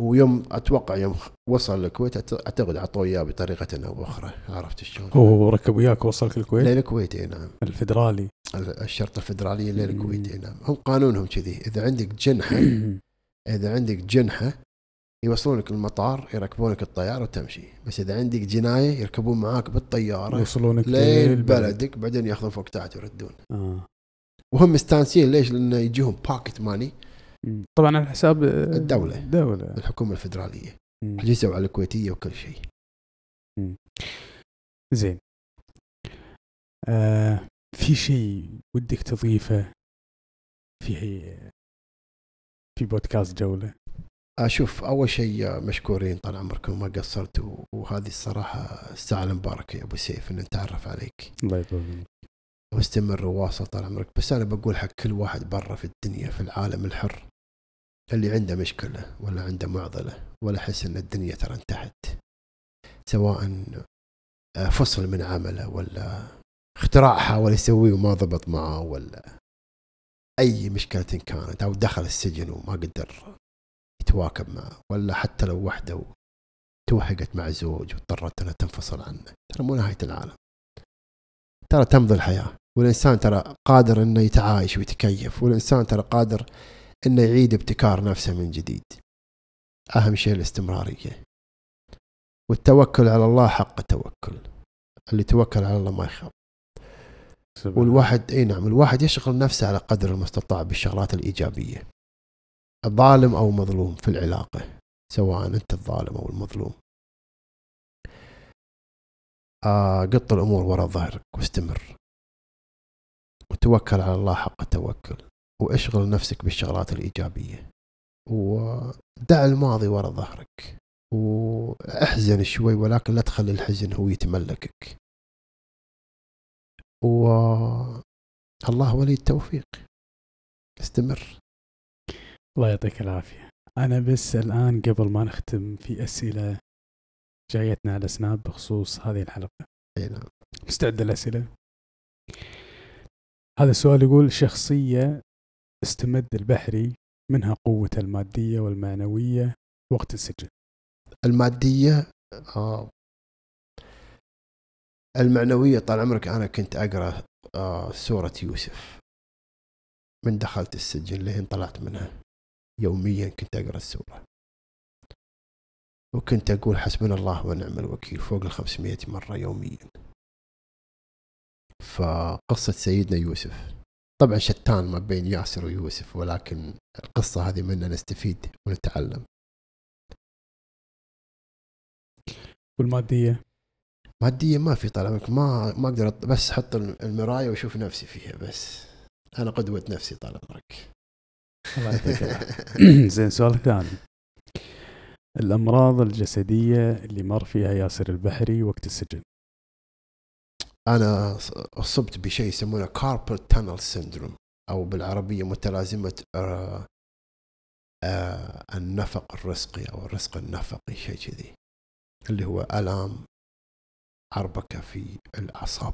ويوم اتوقع يوم وصل الكويت اعتقد عطوه اياه بطريقه او باخرى عرفت شلون؟ هو ركب وياك وصلك الكويت؟ للكويت اي نعم الفدرالي الشرطه الفدراليه للكويت اي نعم هم قانونهم كذي اذا عندك جنحه اذا عندك جنحه يوصلونك المطار يركبونك الطياره وتمشي بس اذا عندك جنايه يركبون معاك بالطياره يوصلونك لبلدك بعدين ياخذون فوق تحت ويردون آه. وهم مستانسين ليش؟ لانه يجيهم باكت ماني طبعا على حساب آه، الدولة الدولة الحكومة الفدرالية حجزوا على الكويتية وكل شيء زين آه في شيء ودك تضيفه في في بودكاست جولة أشوف آه، أول شيء آه، مشكورين طال عمركم ما قصرتوا وهذه الصراحة الساعة المباركة يا أبو سيف أن نتعرف عليك الله يطول واستمر وواصل طال عمرك بس أنا بقول حق كل واحد برا في الدنيا في العالم الحر اللي عنده مشكلة ولا عنده معضلة ولا حس أن الدنيا ترى انتهت سواء آه، فصل من عمله ولا اختراع حاول يسويه وما ضبط معه ولا أي مشكلة كانت أو دخل السجن وما قدر يتواكب معه ولا حتى لو وحده توهقت مع زوج واضطرت أنها تنفصل عنه ترى مو نهاية العالم ترى تمضي الحياه والانسان ترى قادر انه يتعايش ويتكيف والانسان ترى قادر انه يعيد ابتكار نفسه من جديد اهم شيء الاستمراريه والتوكل على الله حق التوكل اللي توكل على الله ما يخاف والواحد اي نعم الواحد يشغل نفسه على قدر المستطاع بالشغلات الايجابيه ظالم او مظلوم في العلاقه سواء انت الظالم او المظلوم قط الأمور وراء ظهرك واستمر وتوكل على الله حق التوكل واشغل نفسك بالشغلات الإيجابية ودع الماضي وراء ظهرك واحزن شوي ولكن لا تخلي الحزن هو يتملكك و الله ولي التوفيق استمر الله يعطيك العافية أنا بس الآن قبل ما نختم في أسئلة جايتنا على سناب بخصوص هذه الحلقة اي نعم مستعد للأسئلة هذا السؤال يقول شخصية استمد البحري منها قوته المادية والمعنوية وقت السجن المادية آه المعنوية طال عمرك أنا كنت أقرأ آه سورة يوسف من دخلت السجن لين طلعت منها يوميا كنت أقرأ السورة وكنت أقول حسبنا الله ونعم الوكيل فوق الخمسمائة مرة يوميا فقصة سيدنا يوسف طبعا شتان ما بين ياسر ويوسف ولكن القصة هذه منا نستفيد ونتعلم والمادية مادية ما في طال ما ما اقدر بس احط المراية واشوف نفسي فيها بس انا قدوة نفسي طال عمرك الله يعطيك زين سؤال ثاني الأمراض الجسدية اللي مر فيها ياسر البحري وقت السجن أنا أصبت بشيء يسمونه كاربل تانل سيندروم أو بالعربية متلازمة آه، آه، النفق الرزقي أو الرزق النفقي شيء كذي اللي هو ألام عربكة في الأعصاب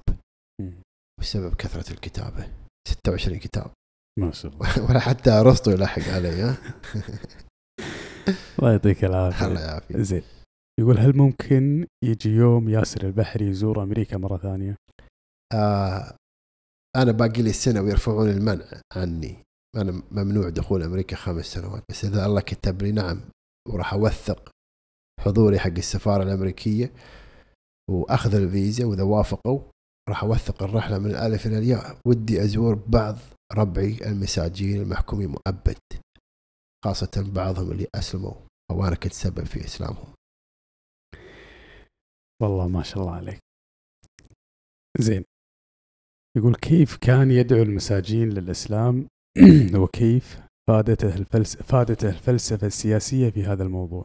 بسبب كثرة الكتابة 26 كتاب ما شاء الله ولا حتى ارسطو يلحق علي الله يعطيك العافيه الله يعافيك زين يقول هل ممكن يجي يوم ياسر البحري يزور امريكا مره ثانيه؟ آه انا باقي لي سنه ويرفعون المنع عني انا ممنوع دخول امريكا خمس سنوات بس اذا الله كتب لي نعم وراح اوثق حضوري حق السفاره الامريكيه واخذ الفيزا واذا وافقوا راح اوثق الرحله من الالف الى الياء ودي ازور بعض ربعي المساجين المحكومين مؤبد خاصة بعضهم اللي أسلموا كنت سبب في إسلامهم والله ما شاء الله عليك زين يقول كيف كان يدعو المساجين للإسلام وكيف فادته الفلسفة, فادته الفلسفة السياسية في هذا الموضوع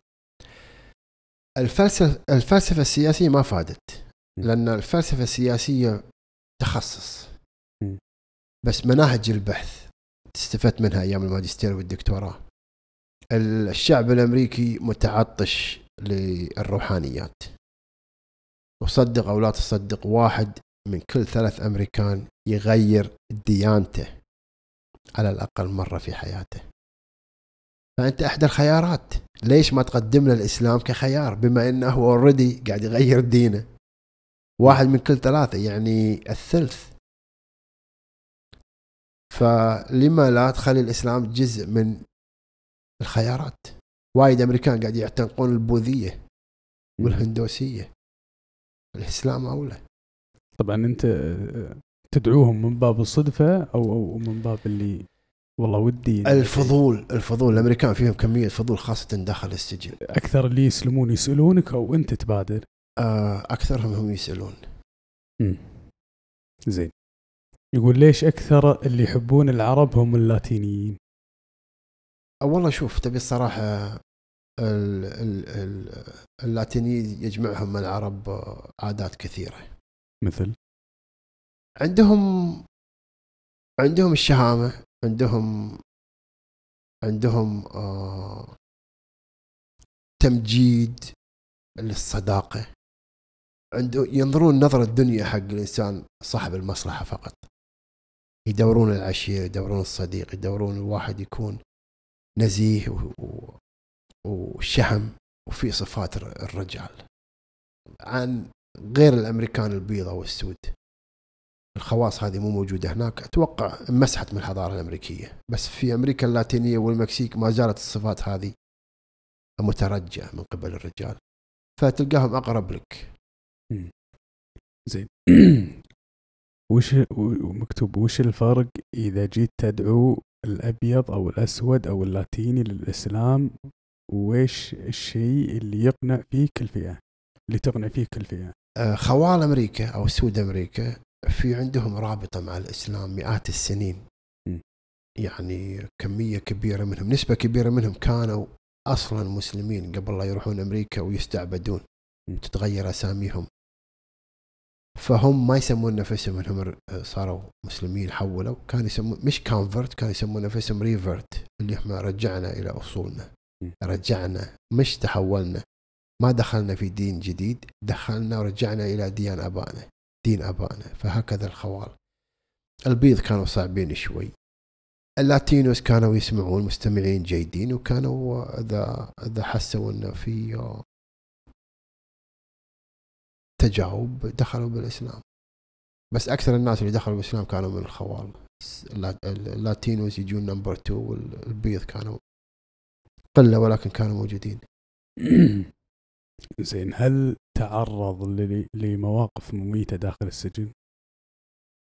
الفلسفة, الفلسفة السياسية ما فادت لأن الفلسفة السياسية تخصص بس مناهج البحث استفدت منها أيام الماجستير والدكتوراه الشعب الامريكي متعطش للروحانيات وصدق او لا تصدق واحد من كل ثلاث امريكان يغير ديانته على الاقل مره في حياته فانت احدى الخيارات ليش ما تقدم له الاسلام كخيار بما انه هو اوريدي قاعد يغير دينه واحد من كل ثلاثه يعني الثلث فلما لا تخلي الاسلام جزء من الخيارات وايد امريكان قاعد يعتنقون البوذيه والهندوسيه الاسلام اولى طبعا انت تدعوهم من باب الصدفه او او من باب اللي والله ودي الفضول الفضول الامريكان فيهم كميه فضول خاصه داخل السجن اكثر اللي يسلمون يسالونك او انت تبادر آه، اكثرهم هم يسالون امم زين يقول ليش اكثر اللي يحبون العرب هم اللاتينيين أه، والله شوف تبي الصراحه اللاتينيين يجمعهم العرب أه، عادات كثيره مثل عندهم عندهم الشهامه عندهم عندهم آه تمجيد للصداقه عنده ينظرون نظرة الدنيا حق الإنسان صاحب المصلحة فقط يدورون العشيرة يدورون الصديق يدورون الواحد يكون نزيه وشهم وفي صفات الرجال عن غير الامريكان البيضة والسود الخواص هذه مو موجودة هناك أتوقع مسحت من الحضارة الأمريكية بس في أمريكا اللاتينية والمكسيك ما زالت الصفات هذه مترجعة من قبل الرجال فتلقاهم أقرب لك زين وش مكتوب وش الفرق إذا جيت تدعو الأبيض أو الأسود أو اللاتيني للإسلام وإيش الشيء اللي يقنع فيه كل فئة اللي تقنع فيه كل فئة آه، خوال أمريكا أو سود أمريكا في عندهم رابطة مع الإسلام مئات السنين يعني كمية كبيرة منهم نسبة كبيرة منهم كانوا أصلا مسلمين قبل لا يروحون أمريكا ويستعبدون تتغير أساميهم فهم ما يسمون نفسهم انهم آه، صاروا مسلمين حولوا كانوا يسمون مش كونفرت كانوا يسمون نفسهم ريفرت اللي احنا رجعنا الى اصولنا رجعنا مش تحولنا ما دخلنا في دين جديد دخلنا ورجعنا الى ديان ابائنا دين ابائنا فهكذا الخوال البيض كانوا صعبين شوي اللاتينوس كانوا يسمعون مستمعين جيدين وكانوا اذا اذا حسوا انه في اتجهوا دخلوا بالاسلام بس اكثر الناس اللي دخلوا بالاسلام كانوا من الخوال اللاتينوز يجون نمبر 2 والبيض كانوا قله ولكن كانوا موجودين زين هل تعرض لمواقف مميته داخل السجن؟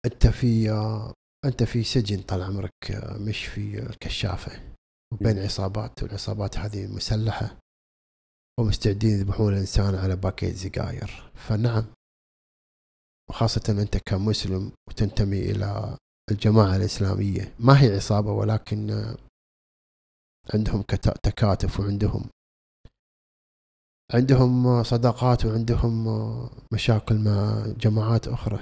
انت في انت في سجن طال عمرك مش في الكشافه وبين عصابات والعصابات هذه مسلحه ومستعدين يذبحون الانسان على باكيت سجاير فنعم وخاصة أنت كمسلم وتنتمي إلى الجماعة الإسلامية ما هي عصابة ولكن عندهم تكاتف وعندهم عندهم صداقات وعندهم مشاكل مع جماعات أخرى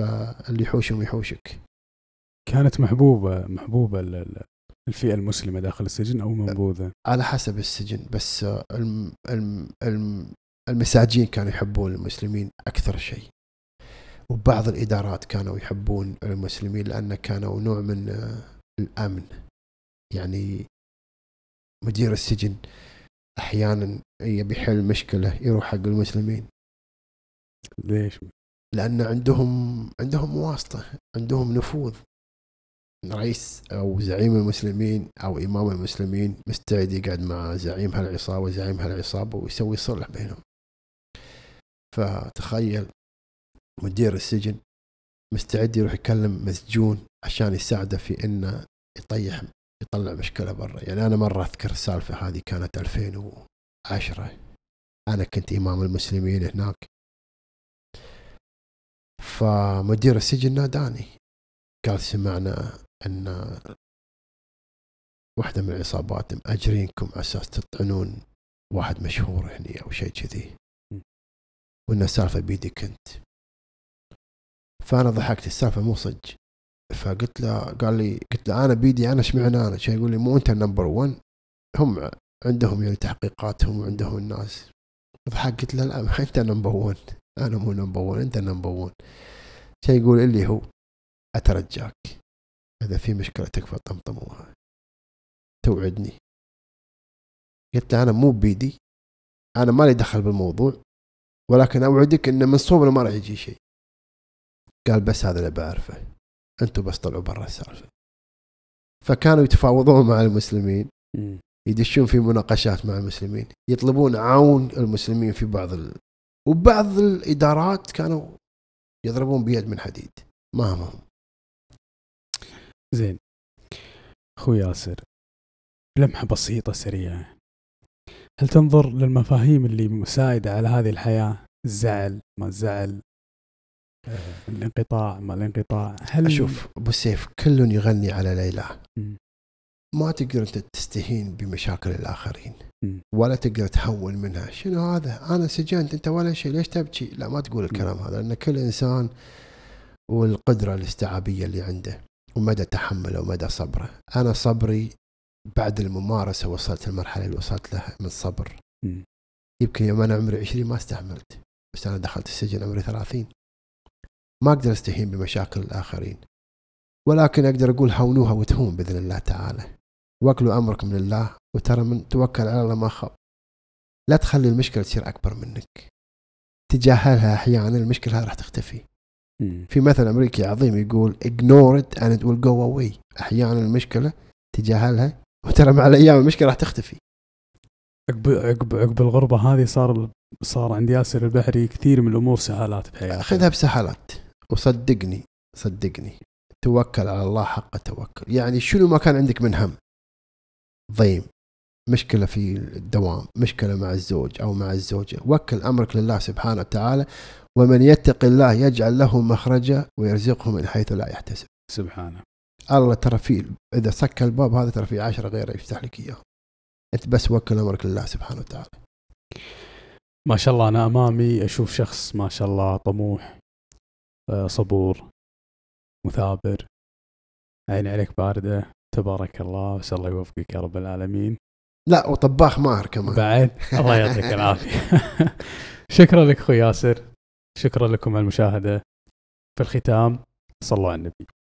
فاللي يحوشهم يحوشك كانت محبوبة محبوبة الفئة المسلمة داخل السجن أو منبوذة على حسب السجن بس الم الم الم المساجين كانوا يحبون المسلمين أكثر شيء وبعض الإدارات كانوا يحبون المسلمين لأن كانوا نوع من آه، الأمن يعني مدير السجن أحيانا يبي يحل مشكلة يروح حق المسلمين ليش؟ لأن عندهم عندهم واسطة عندهم نفوذ رئيس او زعيم المسلمين او امام المسلمين مستعد يقعد مع زعيم هالعصابه وزعيم هالعصابه ويسوي صلح بينهم فتخيل مدير السجن مستعد يروح يكلم مسجون عشان يساعده في انه يطيح يطلع مشكله برا يعني انا مره اذكر السالفه هذه كانت 2010 انا كنت امام المسلمين هناك فمدير السجن ناداني قال سمعنا ان واحدة من العصابات مأجرينكم على اساس تطعنون واحد مشهور هني او شيء كذي وان السالفة بيدي انت فانا ضحكت السالفة مو صج فقلت له قال لي قلت له انا بيدي انا شمعنا انا شي يقول لي مو انت النمبر 1 هم عندهم يعني تحقيقاتهم وعندهم الناس ضحكت قلت له لا انت نمبر 1 انا مو نمبر 1 انت نمبر 1 شي يقول اللي هو اترجاك إذا في مشكلة تكفى طمطموها توعدني قلت له أنا مو بيدي أنا ما لي دخل بالموضوع ولكن أوعدك أن من صوبنا ما راح يجي شيء قال بس هذا اللي بعرفه أنتم بس طلعوا برا السالفة فكانوا يتفاوضون مع المسلمين يدشون في مناقشات مع المسلمين يطلبون عون المسلمين في بعض ال... وبعض الإدارات كانوا يضربون بيد من حديد ما همهم زين اخوي ياسر لمحة بسيطة سريعة هل تنظر للمفاهيم اللي مساعدة على هذه الحياة الزعل ما الزعل الانقطاع ما الانقطاع هل أشوف أبو سيف كل يغني على ليلى ما تقدر أنت تستهين بمشاكل الآخرين م. ولا تقدر تهون منها شنو هذا أنا سجنت أنت ولا شيء ليش تبكي لا ما تقول الكلام م. هذا لأن كل إنسان والقدرة الاستيعابية اللي عنده ومدى تحمله ومدى صبره أنا صبري بعد الممارسة وصلت المرحلة اللي وصلت لها من الصبر م. يمكن يوم أنا عمري 20 ما استحملت بس أنا دخلت السجن عمري 30 ما أقدر أستهين بمشاكل الآخرين ولكن أقدر أقول هونوها وتهون بإذن الله تعالى واكلوا أمركم لله وترى من توكل على الله ما خاب لا تخلي المشكلة تصير أكبر منك تجاهلها أحيانا المشكلة راح تختفي في مثل امريكي عظيم يقول ignore it and it will go away احيانا المشكله تجاهلها وترى مع الايام المشكله راح تختفي عقب عقب عقب الغربه هذه صار صار عند ياسر البحري كثير من الامور سهالات بحياته خذها بسهالات وصدقني صدقني توكل على الله حق التوكل يعني شنو ما كان عندك من هم ضيم مشكله في الدوام مشكله مع الزوج او مع الزوجه وكل امرك لله سبحانه وتعالى ومن يتق الله يجعل له مخرجا ويرزقه من حيث لا يحتسب سبحانه الله ترى في اذا سكر الباب هذا ترى في عشرة غيره يفتح لك اياه انت بس وكل امرك لله سبحانه وتعالى ما شاء الله انا امامي اشوف شخص ما شاء الله طموح آه، صبور مثابر عيني عليك بارده تبارك الله واسال الله يوفقك يا رب العالمين لا وطباخ ماهر كمان بعد الله يعطيك العافيه شكرا لك اخوي ياسر شكرا لكم على المشاهدة في الختام صلوا على النبي